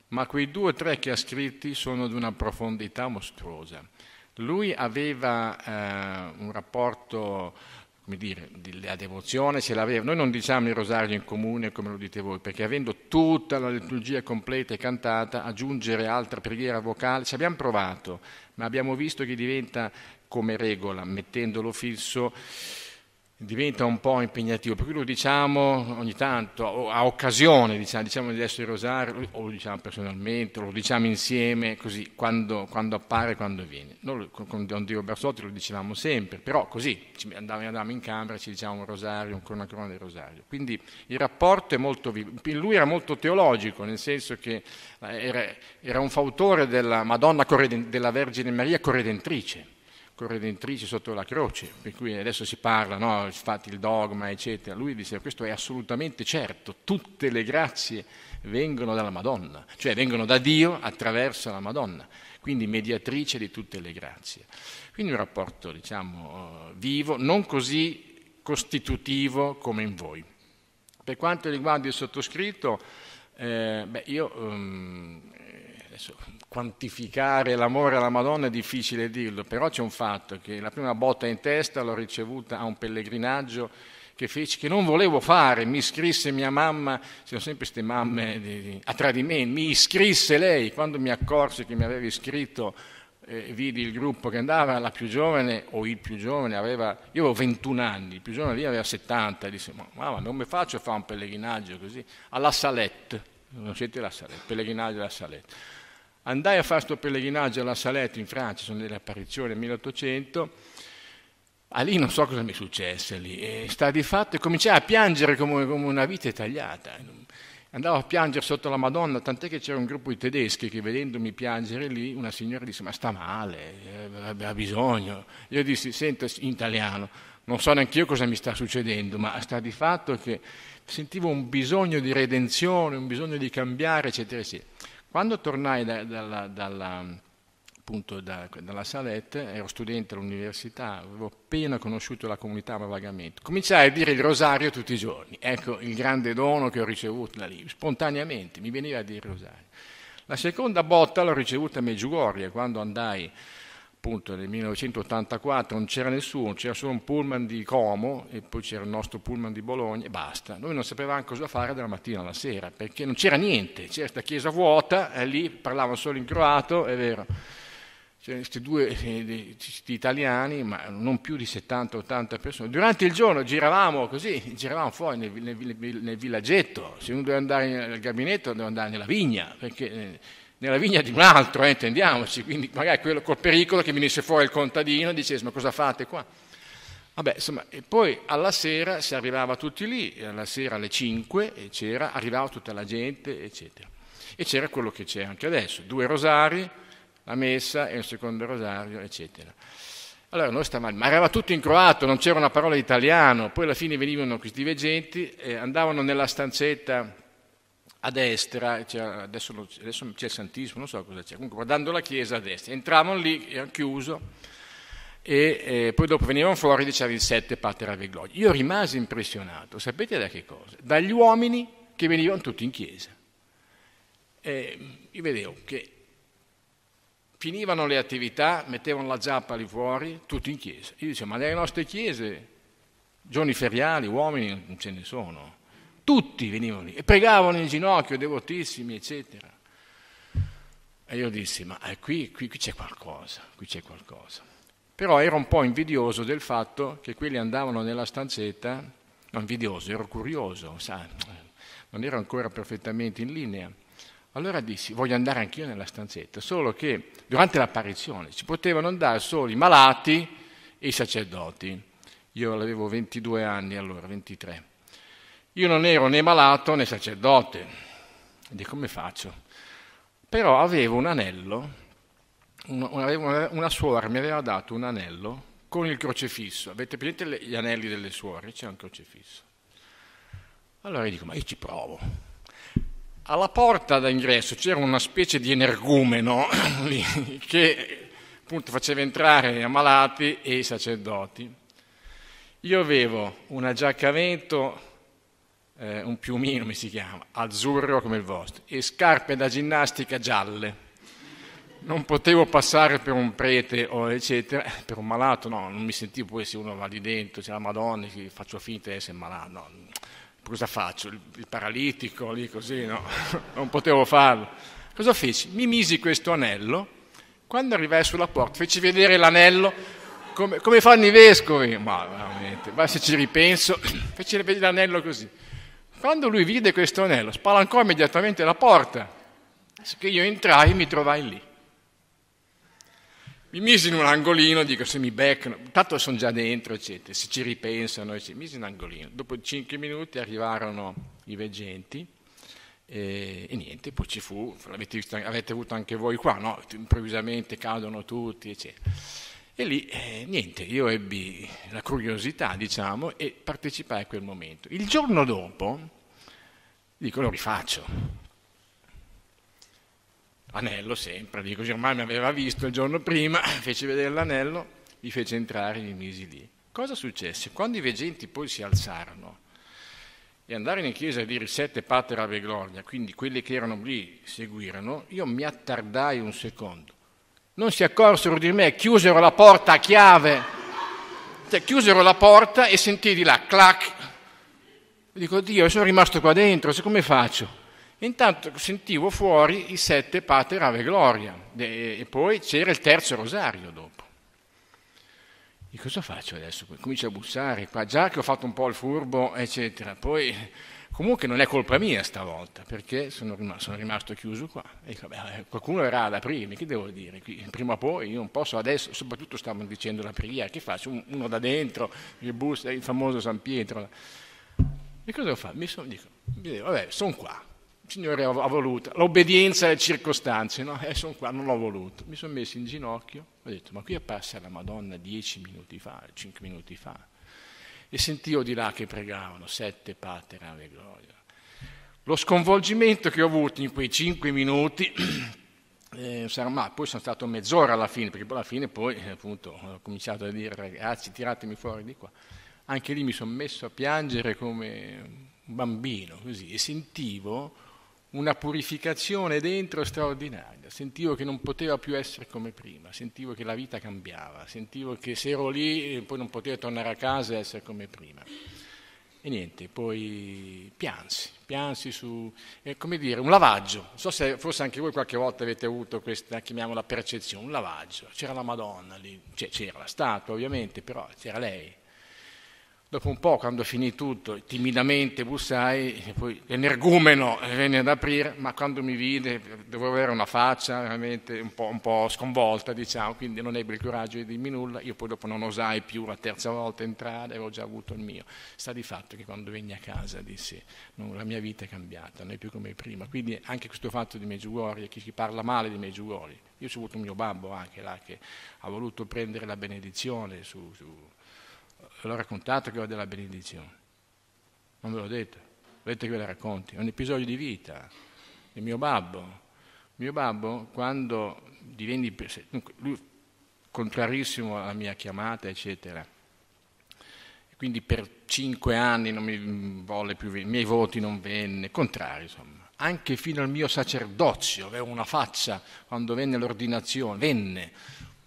ma quei due o tre che ha scritti sono di una profondità mostruosa. Lui aveva eh, un rapporto come dire, la devozione se l'aveva. Noi non diciamo il rosario in comune come lo dite voi, perché avendo tutta la liturgia completa e cantata, aggiungere altra preghiera vocale, ci abbiamo provato, ma abbiamo visto che diventa come regola, mettendolo fisso, diventa un po' impegnativo, per cui lo diciamo ogni tanto, a occasione, diciamo, diciamo adesso il rosario, o lo diciamo personalmente, o lo diciamo insieme, così, quando, quando appare, quando viene. Noi con Don Dio Bersotti lo dicevamo sempre, però così, andavamo, andavamo in camera, e ci diciamo un rosario, un cronacorona del rosario. Quindi il rapporto è molto vivo. Lui era molto teologico, nel senso che eh, era, era un fautore della Madonna della Vergine Maria corredentrice, corredentrici sotto la croce, per cui adesso si parla, no, infatti il dogma, eccetera. Lui dice questo è assolutamente certo, tutte le grazie vengono dalla Madonna, cioè vengono da Dio attraverso la Madonna, quindi mediatrice di tutte le grazie. Quindi un rapporto, diciamo, eh, vivo, non così costitutivo come in voi. Per quanto riguarda il sottoscritto, eh, beh, io ehm, adesso quantificare l'amore alla Madonna è difficile dirlo, però c'è un fatto, che la prima botta in testa l'ho ricevuta a un pellegrinaggio che feci, che non volevo fare, mi iscrisse mia mamma, sono sempre queste mamme di, di, a tradimento, mi iscrisse lei, quando mi accorsi che mi aveva iscritto, eh, vidi il gruppo che andava, la più giovane, o il più giovane, aveva, io avevo 21 anni, il più giovane lì aveva 70, disse, ma non mi faccio fare un pellegrinaggio così? Alla Salette, conoscete la Salette, pellegrinaggio alla Salette Andai a fare questo pellegrinaggio alla Salette in Francia, sono delle apparizioni nel 1800, a lì non so cosa mi successe lì, e sta di fatto e cominciai a piangere come, come una vite tagliata. Andavo a piangere sotto la Madonna, tant'è che c'era un gruppo di tedeschi che vedendomi piangere lì, una signora disse ma sta male, eh, ha bisogno. Io dissi, senta in italiano, non so neanche io cosa mi sta succedendo, ma sta di fatto che sentivo un bisogno di redenzione, un bisogno di cambiare, eccetera, eccetera. Quando tornai da, dalla, dalla, appunto, da, dalla Salette, ero studente all'università, avevo appena conosciuto la comunità ma vagamente, cominciai a dire il rosario tutti i giorni. Ecco il grande dono che ho ricevuto da lì, spontaneamente mi veniva a dire il rosario. La seconda botta l'ho ricevuta a Meggiugorie, quando andai appunto nel 1984 non c'era nessuno, c'era solo un pullman di Como e poi c'era il nostro pullman di Bologna e basta. Noi non sapevamo cosa fare dalla mattina alla sera perché non c'era niente, c'era questa chiesa vuota e eh, lì parlavano solo in croato, è vero. C'erano questi due eh, italiani, ma non più di 70-80 persone. Durante il giorno giravamo così, giravamo fuori nel, nel, nel villaggetto, se uno doveva andare al gabinetto doveva andare nella vigna, perché... Eh, nella vigna di un altro, eh, intendiamoci, quindi magari quello, col pericolo che venisse fuori il contadino e dicesse ma cosa fate qua? Vabbè, insomma, e poi alla sera si arrivava tutti lì, alla sera alle 5 c'era, arrivava tutta la gente, eccetera. E c'era quello che c'è anche adesso, due rosari, la messa e un secondo rosario, eccetera. Allora noi stavamo, ma era tutto in croato, non c'era una parola di italiano, poi alla fine venivano questi veggenti, e eh, andavano nella stanzetta a destra, adesso, non, adesso c'è il Santissimo, non so cosa c'è, comunque guardando la chiesa a destra, entravano lì, erano chiuso e eh, poi dopo venivano fuori e dicevano il sette Pater Ave Gloria. Io rimasi impressionato, sapete da che cosa? Dagli uomini che venivano tutti in chiesa. E io vedevo che finivano le attività, mettevano la zappa lì fuori, tutti in chiesa. Io dicevo, ma nelle nostre chiese, giorni feriali, uomini non ce ne sono tutti venivano lì e pregavano in ginocchio, devotissimi, eccetera. E io dissi, ma eh, qui, qui, qui c'è qualcosa, qui c'è qualcosa. Però ero un po' invidioso del fatto che quelli andavano nella stanzetta, non invidioso, ero curioso, sa, non ero ancora perfettamente in linea. Allora dissi, voglio andare anch'io nella stanzetta, solo che durante l'apparizione ci potevano andare solo i malati e i sacerdoti. Io avevo 22 anni allora, 23. Io non ero né malato né sacerdote. Di come faccio? Però avevo un anello, una, una suora mi aveva dato un anello con il crocefisso. Avete presente gli anelli delle suore? C'è un crocefisso. Allora io dico, ma io ci provo. Alla porta d'ingresso c'era una specie di energumeno lì, che appunto faceva entrare i malati e i sacerdoti. Io avevo una giacca a vento eh, un piumino mi si chiama, azzurro come il vostro, e scarpe da ginnastica gialle. Non potevo passare per un prete o eccetera, per un malato no, non mi sentivo poi se uno va lì dentro, c'è la Madonna, faccio finta di essere malato, no. Cosa faccio? Il, il paralitico lì così, no? non potevo farlo. Cosa feci? Mi misi questo anello, quando arrivai sulla porta feci vedere l'anello, come, come fanno i vescovi, ma veramente, ma se ci ripenso, feci vedere l'anello così quando lui vide questo anello, spalancò immediatamente la porta, che io entrai e mi trovai lì. Mi misi in un angolino, dico se mi beccano, tanto sono già dentro, eccetera, se ci ripensano, eccetera. Mi misi in un angolino. Dopo cinque minuti arrivarono i veggenti e, e niente, poi ci fu, l'avete visto, avete avuto anche voi qua, no? improvvisamente cadono tutti, eccetera. E lì, eh, niente, io ebbi la curiosità, diciamo, e partecipai a quel momento. Il giorno dopo, dico, lo rifaccio. Anello sempre, dico, ormai mi aveva visto il giorno prima, fece vedere l'anello, mi fece entrare e mi misi lì. Cosa successe? Quando i veggenti poi si alzarono e andarono in chiesa a dire sette pater ave gloria, quindi quelli che erano lì seguirono, io mi attardai un secondo non si accorsero di me, chiusero la porta a chiave, cioè, chiusero la porta e sentii di là, clac. Dico, Dio, sono rimasto qua dentro, se come faccio? E Intanto sentivo fuori i sette Pater Ave Gloria e poi c'era il terzo rosario dopo. E cosa faccio adesso? Comincio a bussare qua, già che ho fatto un po' il furbo, eccetera. Poi Comunque non è colpa mia stavolta, perché sono rimasto, sono rimasto chiuso qua. E, vabbè, eh, qualcuno verrà ad aprirmi, che devo dire? Prima o poi io non posso adesso, soprattutto stavano dicendo la preghiera, ah, che faccio? Uno da dentro, il bus, il famoso San Pietro. E cosa devo fare? Mi sono, dico, vabbè, sono qua, il Signore ha voluto, l'obbedienza alle circostanze, no? Eh, sono qua, non l'ho voluto. Mi sono messo in ginocchio, ho detto, ma qui è passata la Madonna dieci minuti fa, cinque minuti fa e sentivo di là che pregavano sette pater ave gloria. Lo sconvolgimento che ho avuto in quei cinque minuti, eh, ma poi sono stato mezz'ora alla fine, perché alla fine poi eh, appunto ho cominciato a dire ragazzi tiratemi fuori di qua. Anche lì mi sono messo a piangere come un bambino, così, e sentivo una purificazione dentro straordinaria, sentivo che non poteva più essere come prima, sentivo che la vita cambiava, sentivo che se ero lì eh, poi non potevo tornare a casa e essere come prima. E niente, poi piansi, piansi su, eh, come dire, un lavaggio. Non so se forse anche voi qualche volta avete avuto questa, chiamiamola percezione, un lavaggio. C'era la Madonna lì, cioè, c'era la statua ovviamente, però c'era lei, Dopo un po', quando finì tutto, timidamente bussai, e poi l'energumeno venne ad aprire, ma quando mi vide dovevo avere una faccia veramente un po', un po', sconvolta, diciamo, quindi non ebbe il coraggio di dirmi nulla. Io poi dopo non osai più la terza volta entrare, avevo già avuto il mio. Sta di fatto che quando venni a casa dissi, no, la mia vita è cambiata, non è più come prima. Quindi anche questo fatto di Meggiugori chi si parla male di Meggiugori, io ho avuto un mio babbo anche là che ha voluto prendere la benedizione su, su ve l'ho raccontato che ho della benedizione, non ve l'ho detto, volete che ve la racconti, è un episodio di vita Il mio babbo. Mio babbo quando divenni, lui contrarissimo alla mia chiamata, eccetera, quindi per cinque anni non mi volle più venire, i miei voti non venne, contrario insomma. Anche fino al mio sacerdozio, avevo una faccia quando venne l'ordinazione, venne,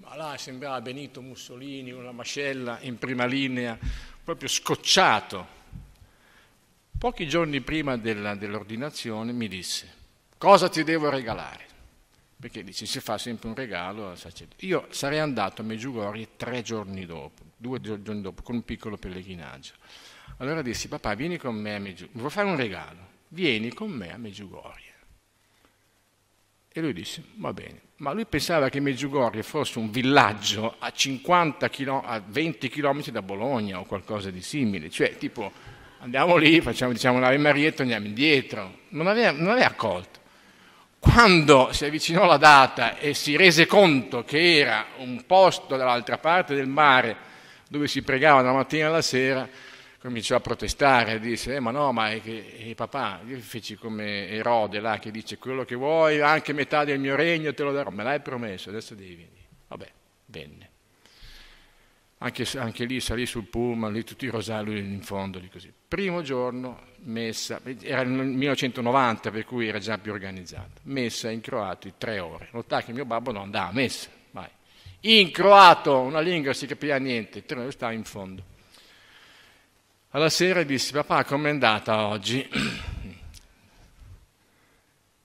ma là sembrava Benito Mussolini, una mascella in prima linea, proprio scocciato. Pochi giorni prima della, dell'ordinazione mi disse, cosa ti devo regalare? Perché dice, si fa sempre un regalo Io sarei andato a Meggiugorie tre giorni dopo, due giorni dopo, con un piccolo pellegrinaggio. Allora dissi, papà, vieni con me a Meggiugorie, vuoi fare un regalo? Vieni con me a Meggiugorie. E lui disse, va bene, ma lui pensava che Meggiugorie fosse un villaggio a, km, a 20 chilometri da Bologna o qualcosa di simile, cioè tipo andiamo lì, facciamo diciamo l'Ave Maria e andiamo indietro. Non aveva, non aveva colto. Quando si avvicinò la data e si rese conto che era un posto dall'altra parte del mare dove si pregava dalla mattina alla sera, cominciò a protestare, disse, eh, ma no, ma è che, è eh, papà, io feci come Erode là che dice quello che vuoi, anche metà del mio regno te lo darò, me l'hai promesso, adesso devi venire. Vabbè, venne. Anche, anche lì salì sul pullman, lì tutti i rosali in fondo, lì così. Primo giorno, messa, era nel 1990 per cui era già più organizzata, messa in croato in tre ore. Notà che mio babbo non andava a messa, vai. In croato, una lingua si capiva niente, tre ore stava in fondo alla sera disse, papà, com'è andata oggi?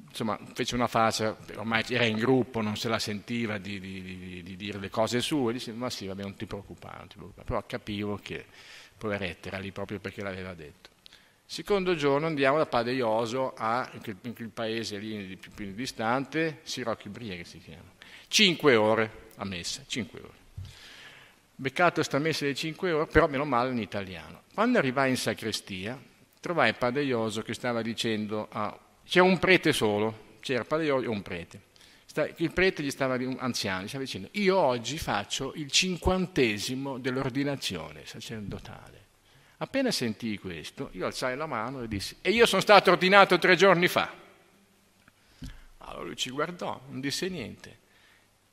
Insomma, fece una faccia, ormai era in gruppo, non se la sentiva di, di, di, di dire le cose sue, disse, ma sì, vabbè, non ti preoccupare, non ti preoccupare. Però capivo che, poveretta, era lì proprio perché l'aveva detto. Secondo giorno andiamo da Padre Ioso a in quel paese lì più, più distante, Sirocchi Briere si chiama. Cinque ore a messa, cinque ore beccato sta messa dei 5 ore, però meno male in italiano. Quando arrivai in sacrestia, trovai Padeioso che stava dicendo, ah, c'è un prete solo, c'era Padeioso e un prete. Il prete gli stava, anziano, gli stava dicendo, io oggi faccio il cinquantesimo dell'ordinazione sacerdotale. Appena sentii questo, io alzai la mano e dissi, e io sono stato ordinato tre giorni fa. Allora lui ci guardò, non disse niente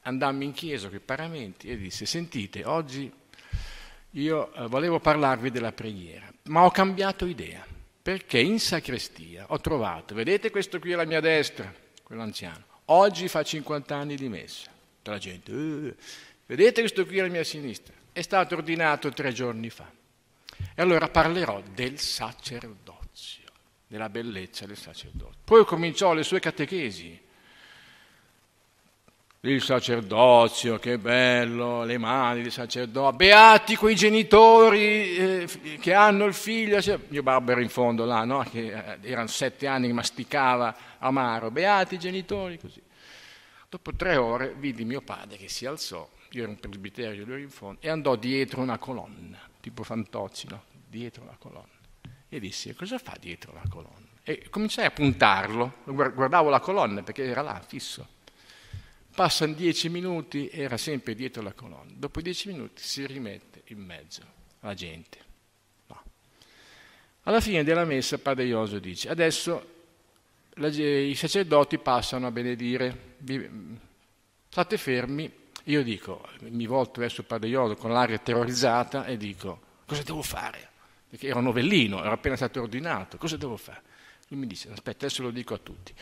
andammo in chiesa con i paramenti e disse, sentite, oggi io eh, volevo parlarvi della preghiera, ma ho cambiato idea, perché in sacrestia ho trovato, vedete questo qui alla mia destra, quell'anziano, oggi fa 50 anni di messa, la gente, uh, vedete questo qui alla mia sinistra, è stato ordinato tre giorni fa. E allora parlerò del sacerdozio, della bellezza del sacerdozio. Poi cominciò le sue catechesi, il sacerdozio, che bello, le mani del sacerdote, beati quei genitori eh, che hanno il figlio, io barbero in fondo là, no? che eh, erano sette anni che masticava amaro, beati i genitori, così. Dopo tre ore vidi mio padre che si alzò, io ero in presbiterio, lui era in fondo, e andò dietro una colonna, tipo Fantozzi, no? dietro la colonna. E disse, cosa fa dietro la colonna? E cominciai a puntarlo, guardavo la colonna perché era là, fisso Passano dieci minuti, era sempre dietro la colonna. Dopo dieci minuti si rimette in mezzo la gente. No. Alla fine della messa padre Ioso dice, adesso la, i sacerdoti passano a benedire, state fermi. Io dico, mi volto verso padre Ioso con l'aria terrorizzata e dico, cosa devo fare? Perché era un novellino, era appena stato ordinato, cosa devo fare? Lui mi dice, aspetta, adesso lo dico a tutti.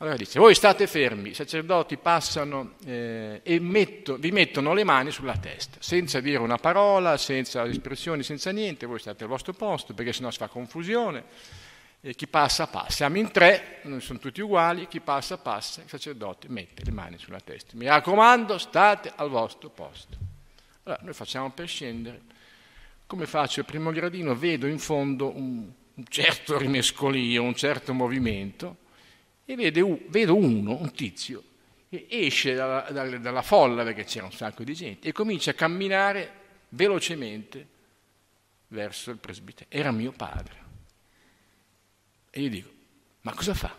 Allora dice, voi state fermi, i sacerdoti passano eh, e metto, vi mettono le mani sulla testa, senza dire una parola, senza espressioni, senza niente, voi state al vostro posto, perché sennò si fa confusione, e chi passa passa. Siamo in tre, non sono tutti uguali, chi passa passa, il sacerdote mette le mani sulla testa. Mi raccomando, state al vostro posto. Allora, noi facciamo per scendere, come faccio il primo gradino, vedo in fondo un, un certo rimescolio, un certo movimento, e vede, vedo uno, un tizio, che esce dalla, dalla, dalla folla, perché c'era un sacco di gente, e comincia a camminare velocemente verso il presbiterio. Era mio padre. E io dico, ma cosa fa?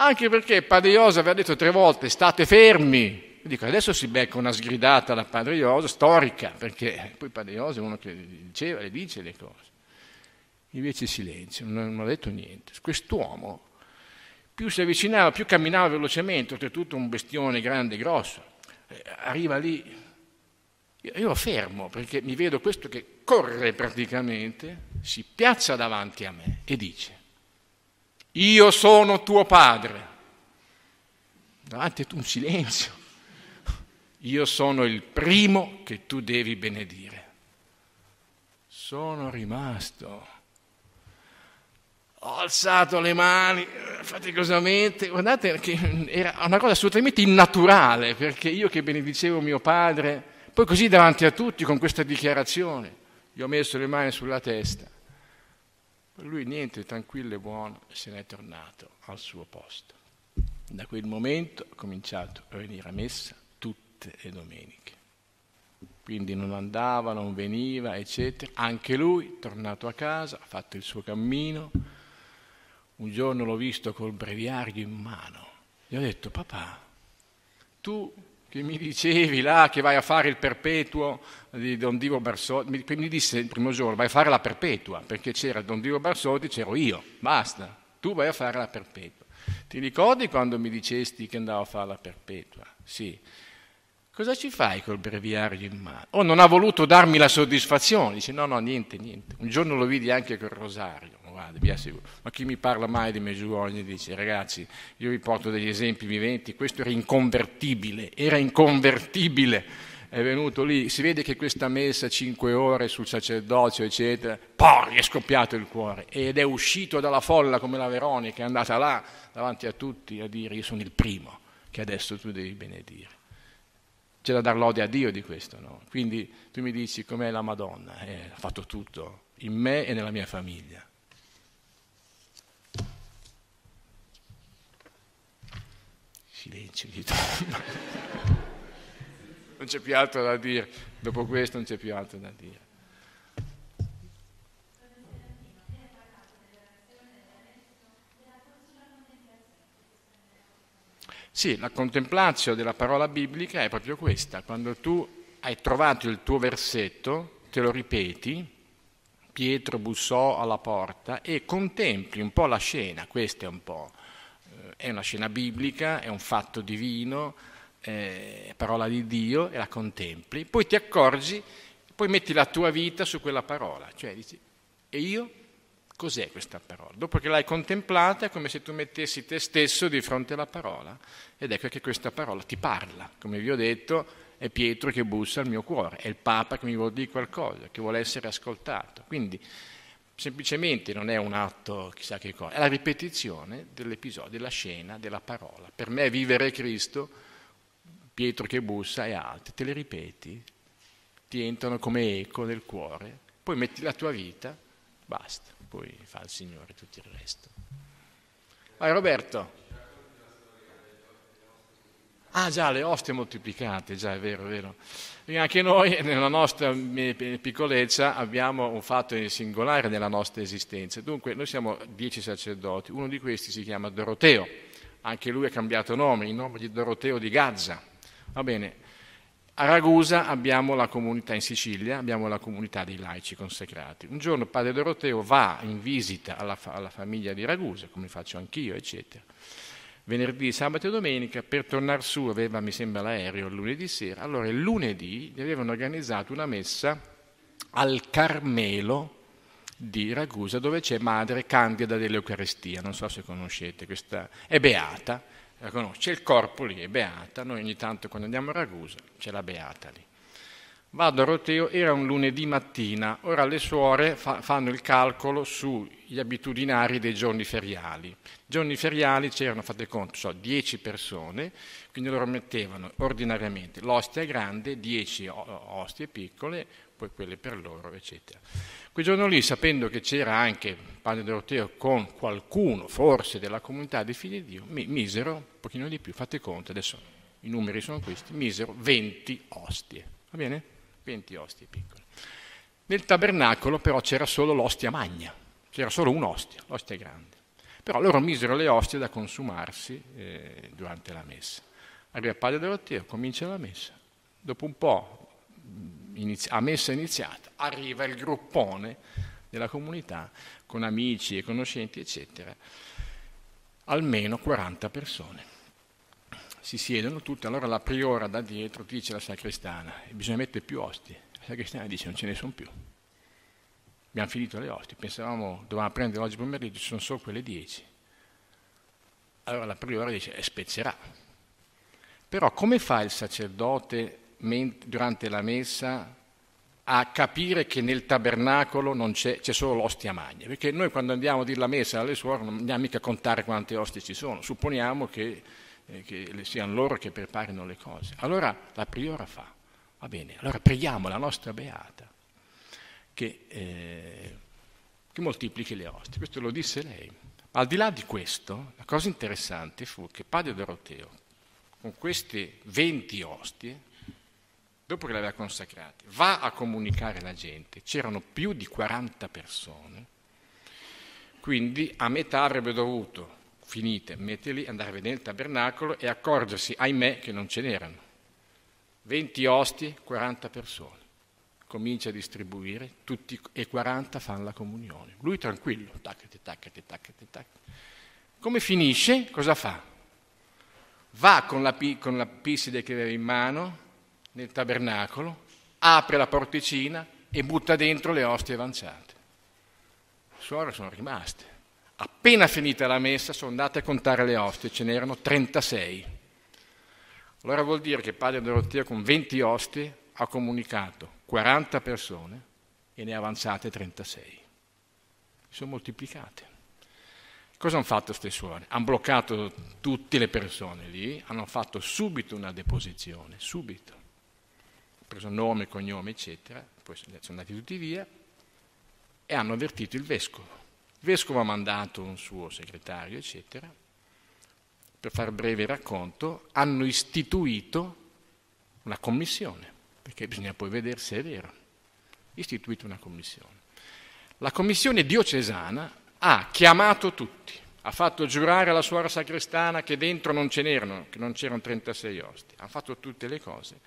Anche perché padre Iosa aveva detto tre volte, state fermi, Dico, adesso si becca una sgridata da Padre Iosa, storica, perché poi Padre Iosa è uno che diceva, le dice le cose. Invece silenzio, non ha detto niente. Quest'uomo più si avvicinava, più camminava velocemente, oltretutto un bestione grande e grosso. Eh, arriva lì, io fermo perché mi vedo questo che corre praticamente, si piazza davanti a me e dice, io sono tuo padre. Davanti a tu un silenzio. Io sono il primo che tu devi benedire. Sono rimasto ho alzato le mani eh, faticosamente, guardate che era una cosa assolutamente innaturale, perché io che benedicevo mio padre, poi così davanti a tutti con questa dichiarazione, gli ho messo le mani sulla testa. Lui niente, tranquillo e buono, se n'è tornato al suo posto. Da quel momento ha cominciato a venire a messa tutte le domeniche. Quindi non andava, non veniva, eccetera. Anche lui, tornato a casa, ha fatto il suo cammino, un giorno l'ho visto col breviario in mano. Gli ho detto, papà, tu che mi dicevi là che vai a fare il perpetuo di Don Divo Barsotti, mi, disse il primo giorno vai a fare la perpetua, perché c'era Don Divo Barsotti, c'ero io, basta, tu vai a fare la perpetua. Ti ricordi quando mi dicesti che andavo a fare la perpetua? Sì. Cosa ci fai col breviario in mano? Oh, non ha voluto darmi la soddisfazione. Dice, no, no, niente, niente. Un giorno lo vidi anche col rosario guardi, vi assicuro. Ma chi mi parla mai di Mesuogni dice, ragazzi, io vi porto degli esempi viventi, questo era inconvertibile, era inconvertibile. È venuto lì, si vede che questa messa cinque ore sul sacerdozio, eccetera, porri, è scoppiato il cuore ed è uscito dalla folla come la Veronica, è andata là davanti a tutti a dire io sono il primo che adesso tu devi benedire c'è da dar lode a Dio di questo, no? Quindi tu mi dici com'è la Madonna, eh, ha fatto tutto in me e nella mia famiglia. silenzio gli non c'è più altro da dire, dopo questo non c'è più altro da dire. Sì, la contemplazione della parola biblica è proprio questa, quando tu hai trovato il tuo versetto, te lo ripeti, Pietro bussò alla porta e contempli un po' la scena, questa è un po' è una scena biblica, è un fatto divino, è parola di Dio e la contempli, poi ti accorgi, poi metti la tua vita su quella parola, cioè dici, e io cos'è questa parola? Dopo che l'hai contemplata è come se tu mettessi te stesso di fronte alla parola ed ecco che questa parola ti parla, come vi ho detto è Pietro che bussa al mio cuore, è il Papa che mi vuol dire qualcosa, che vuole essere ascoltato. Quindi semplicemente non è un atto chissà che cosa, è la ripetizione dell'episodio, della scena, della parola. Per me vivere Cristo, Pietro che bussa e altri, te le ripeti, ti entrano come eco nel cuore, poi metti la tua vita, basta, poi fa il Signore tutto il resto. Vai Roberto. Ah già, le ostie moltiplicate, già è vero, è vero. E anche noi eh, nella nostra eh, piccolezza abbiamo un fatto singolare nella nostra esistenza. Dunque noi siamo dieci sacerdoti, uno di questi si chiama Doroteo, anche lui ha cambiato nome, il nome di Doroteo di Gaza. Va bene, a Ragusa abbiamo la comunità in Sicilia, abbiamo la comunità dei laici consacrati. Un giorno padre Doroteo va in visita alla, alla famiglia di Ragusa, come faccio anch'io, eccetera venerdì, sabato e domenica, per tornare su aveva, mi sembra, l'aereo lunedì sera, allora il lunedì gli avevano organizzato una messa al Carmelo di Ragusa, dove c'è Madre Candida dell'Eucaristia, non so se conoscete, questa è beata, la conosce, il corpo lì è beata, noi ogni tanto quando andiamo a Ragusa c'è la beata lì. Vado a Roteo, era un lunedì mattina, ora le suore fa, fanno il calcolo sugli abitudinari dei giorni feriali. Giorni feriali c'erano, fate conto, so, 10 persone, quindi loro mettevano ordinariamente l'ostia grande, 10 ostie piccole, poi quelle per loro, eccetera. Quel giorno lì, sapendo che c'era anche Padre Doroteo con qualcuno, forse della comunità dei figli di Dio, mi misero un pochino di più, fate conto, adesso i numeri sono questi, misero 20 ostie, va bene? 20 ostie piccole. Nel tabernacolo però c'era solo l'ostia magna, c'era solo un'ostia, l'ostia grande. Però loro misero le ostie da consumarsi eh, durante la messa. Arriva padre Doroteo, comincia la messa. Dopo un po', mm, inizia, a messa iniziata, arriva il gruppone della comunità con amici e conoscenti, eccetera. Almeno 40 persone si siedono tutti, allora la priora da dietro dice alla sacristana, bisogna mettere più osti. La sacristana dice non ce ne sono più. Abbiamo finito le osti, pensavamo dovevamo prendere oggi pomeriggio, ci sono solo quelle dieci. Allora la priora dice e eh, spezzerà. Però come fa il sacerdote durante la messa a capire che nel tabernacolo c'è, c'è, solo l'ostia magna? Perché noi quando andiamo a dire la messa alle suore non andiamo mica a contare quante ostie ci sono, supponiamo che eh, che siano loro che preparino le cose. Allora la priora fa, va bene, allora preghiamo la nostra beata che, eh, che moltiplichi le ostie. Questo lo disse lei. Ma al di là di questo, la cosa interessante fu che Padre Doroteo, con queste 20 ostie, dopo che le aveva consacrate, va a comunicare alla gente, c'erano più di 40 persone, quindi a metà avrebbe dovuto finite, metterli, andare a vedere il tabernacolo e accorgersi, ahimè, che non ce n'erano. 20 osti, 40 persone. Comincia a distribuire, tutti e 40 fanno la comunione. Lui tranquillo, taccati, taccati, taccati, taccati. Come finisce? Cosa fa? Va con la, con la pisside che aveva in mano nel tabernacolo, apre la porticina e butta dentro le ostie avanzate. Suore sono rimaste. Appena finita la messa sono andate a contare le ostie, ce n'erano 36. Allora vuol dire che padre Dorotteo con 20 ostie ha comunicato 40 persone e ne ha avanzate 36. Si sono moltiplicate. Cosa hanno fatto queste suore? Hanno bloccato tutte le persone lì, hanno fatto subito una deposizione, subito. Hanno preso nome, cognome, eccetera, poi sono andati tutti via e hanno avvertito il vescovo il vescovo ha mandato un suo segretario, eccetera, per far breve racconto, hanno istituito una commissione, perché bisogna poi vedere se è vero, istituito una commissione. La commissione diocesana ha chiamato tutti, ha fatto giurare alla suora sacrestana che dentro non ce n'erano, che non c'erano 36 osti, ha fatto tutte le cose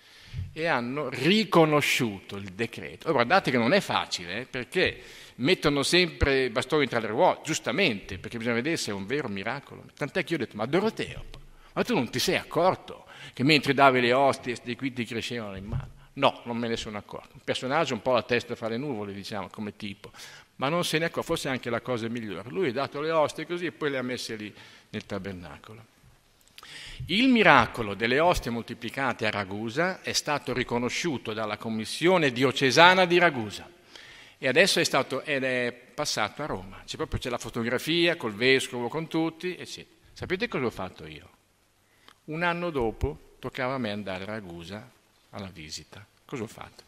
e hanno riconosciuto il decreto. Ora, guardate che non è facile, eh, perché mettono sempre i bastoni tra le ruote, giustamente, perché bisogna vedere se è un vero miracolo. Tant'è che io ho detto, ma Doroteo, ma tu non ti sei accorto che mentre davi le ostie, questi qui ti crescevano in mano? No, non me ne sono accorto. Un personaggio un po' la testa fra le nuvole, diciamo, come tipo. Ma non se ne accorge, forse è anche la cosa migliore. Lui ha dato le ostie così e poi le ha messe lì nel tabernacolo. Il miracolo delle ostie moltiplicate a Ragusa è stato riconosciuto dalla Commissione diocesana di Ragusa e adesso è, stato, ed è passato a Roma. C'è proprio c'è la fotografia col vescovo, con tutti, eccetera. Sapete cosa ho fatto io? Un anno dopo toccava a me andare a Ragusa alla visita. Cosa ho fatto?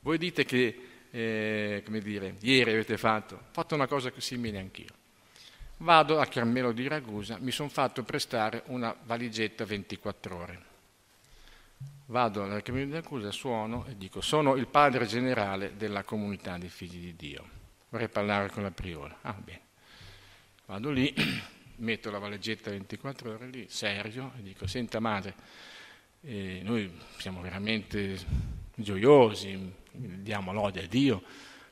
Voi dite che, eh, come dire, ieri avete fatto, ho fatto una cosa simile anch'io. Vado a Carmelo di Ragusa, mi sono fatto prestare una valigetta 24 ore vado alla di Accusa, suono e dico sono il padre generale della comunità dei figli di Dio. Vorrei parlare con la priora. Ah, bene. Vado lì, metto la valigetta 24 ore lì, Sergio, e dico, senta madre, eh, noi siamo veramente gioiosi, diamo lode a Dio,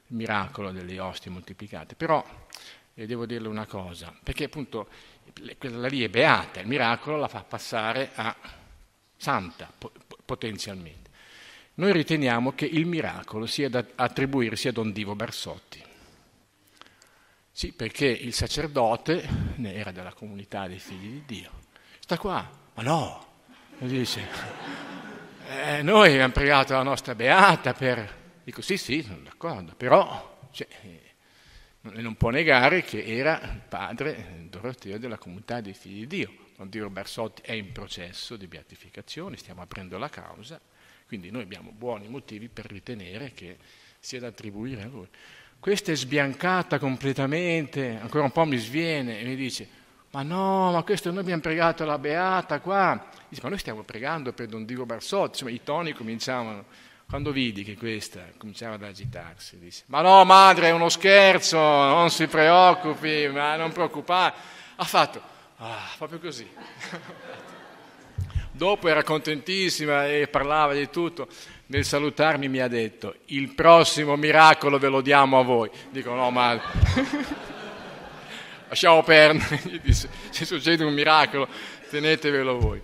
il miracolo delle ostie moltiplicate, però eh, devo dirle una cosa, perché appunto quella lì è beata, il miracolo la fa passare a santa potenzialmente. Noi riteniamo che il miracolo sia da attribuirsi a Don Divo Barsotti. Sì, perché il sacerdote, ne era della comunità dei figli di Dio, sta qua, ma no, dice, eh, noi abbiamo pregato la nostra beata per... Dico sì, sì, sono d'accordo, però cioè, non può negare che era padre eh, Doroteo della comunità dei figli di Dio Don Dio Barsotti è in processo di beatificazione, stiamo aprendo la causa, quindi noi abbiamo buoni motivi per ritenere che sia da attribuire a lui. Questa è sbiancata completamente, ancora un po' mi sviene e mi dice, ma no, ma questo noi abbiamo pregato la beata qua. Dice, ma noi stiamo pregando per Don Dio Barsotti, insomma i toni cominciavano, quando vidi che questa cominciava ad agitarsi, disse, ma no madre è uno scherzo, non si preoccupi, ma non preoccupare. Ha fatto, Ah, proprio così. Dopo era contentissima e parlava di tutto. Nel salutarmi mi ha detto, il prossimo miracolo ve lo diamo a voi. Dico, no, ma... Lasciamo perdere, se succede un miracolo, tenetevelo voi.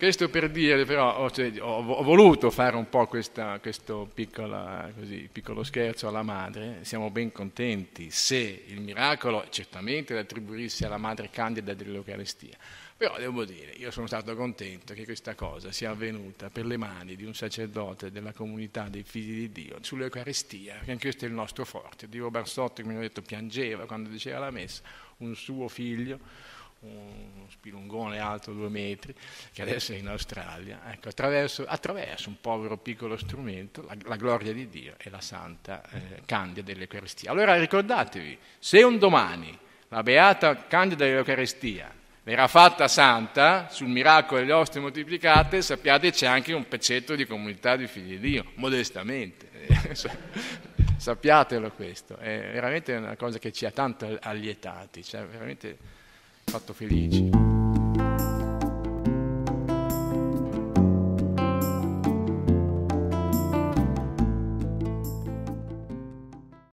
Questo per dire, però, ho, oh, cioè, ho, ho voluto fare un po' questa, questo piccola, così, piccolo scherzo alla madre. Siamo ben contenti se il miracolo certamente lo attribuirsi alla madre candida dell'Eucarestia. Però devo dire, io sono stato contento che questa cosa sia avvenuta per le mani di un sacerdote della comunità dei figli di Dio sull'Eucarestia, perché anche questo è il nostro forte. Dio Barsotti, come ho detto, piangeva quando diceva la messa, un suo figlio uno spilungone alto due metri, che adesso è in Australia, ecco, attraverso, attraverso, un povero piccolo strumento la, la, gloria di Dio e la santa eh, Candia dell'Eucaristia. Allora ricordatevi, se un domani la beata Candia dell'Eucaristia verrà fatta santa sul miracolo delle oste moltiplicate, sappiate c'è anche un pezzetto di comunità di figli di Dio, modestamente. Eh, sappiatelo questo, è veramente una cosa che ci ha tanto allietati, cioè veramente fatto felici.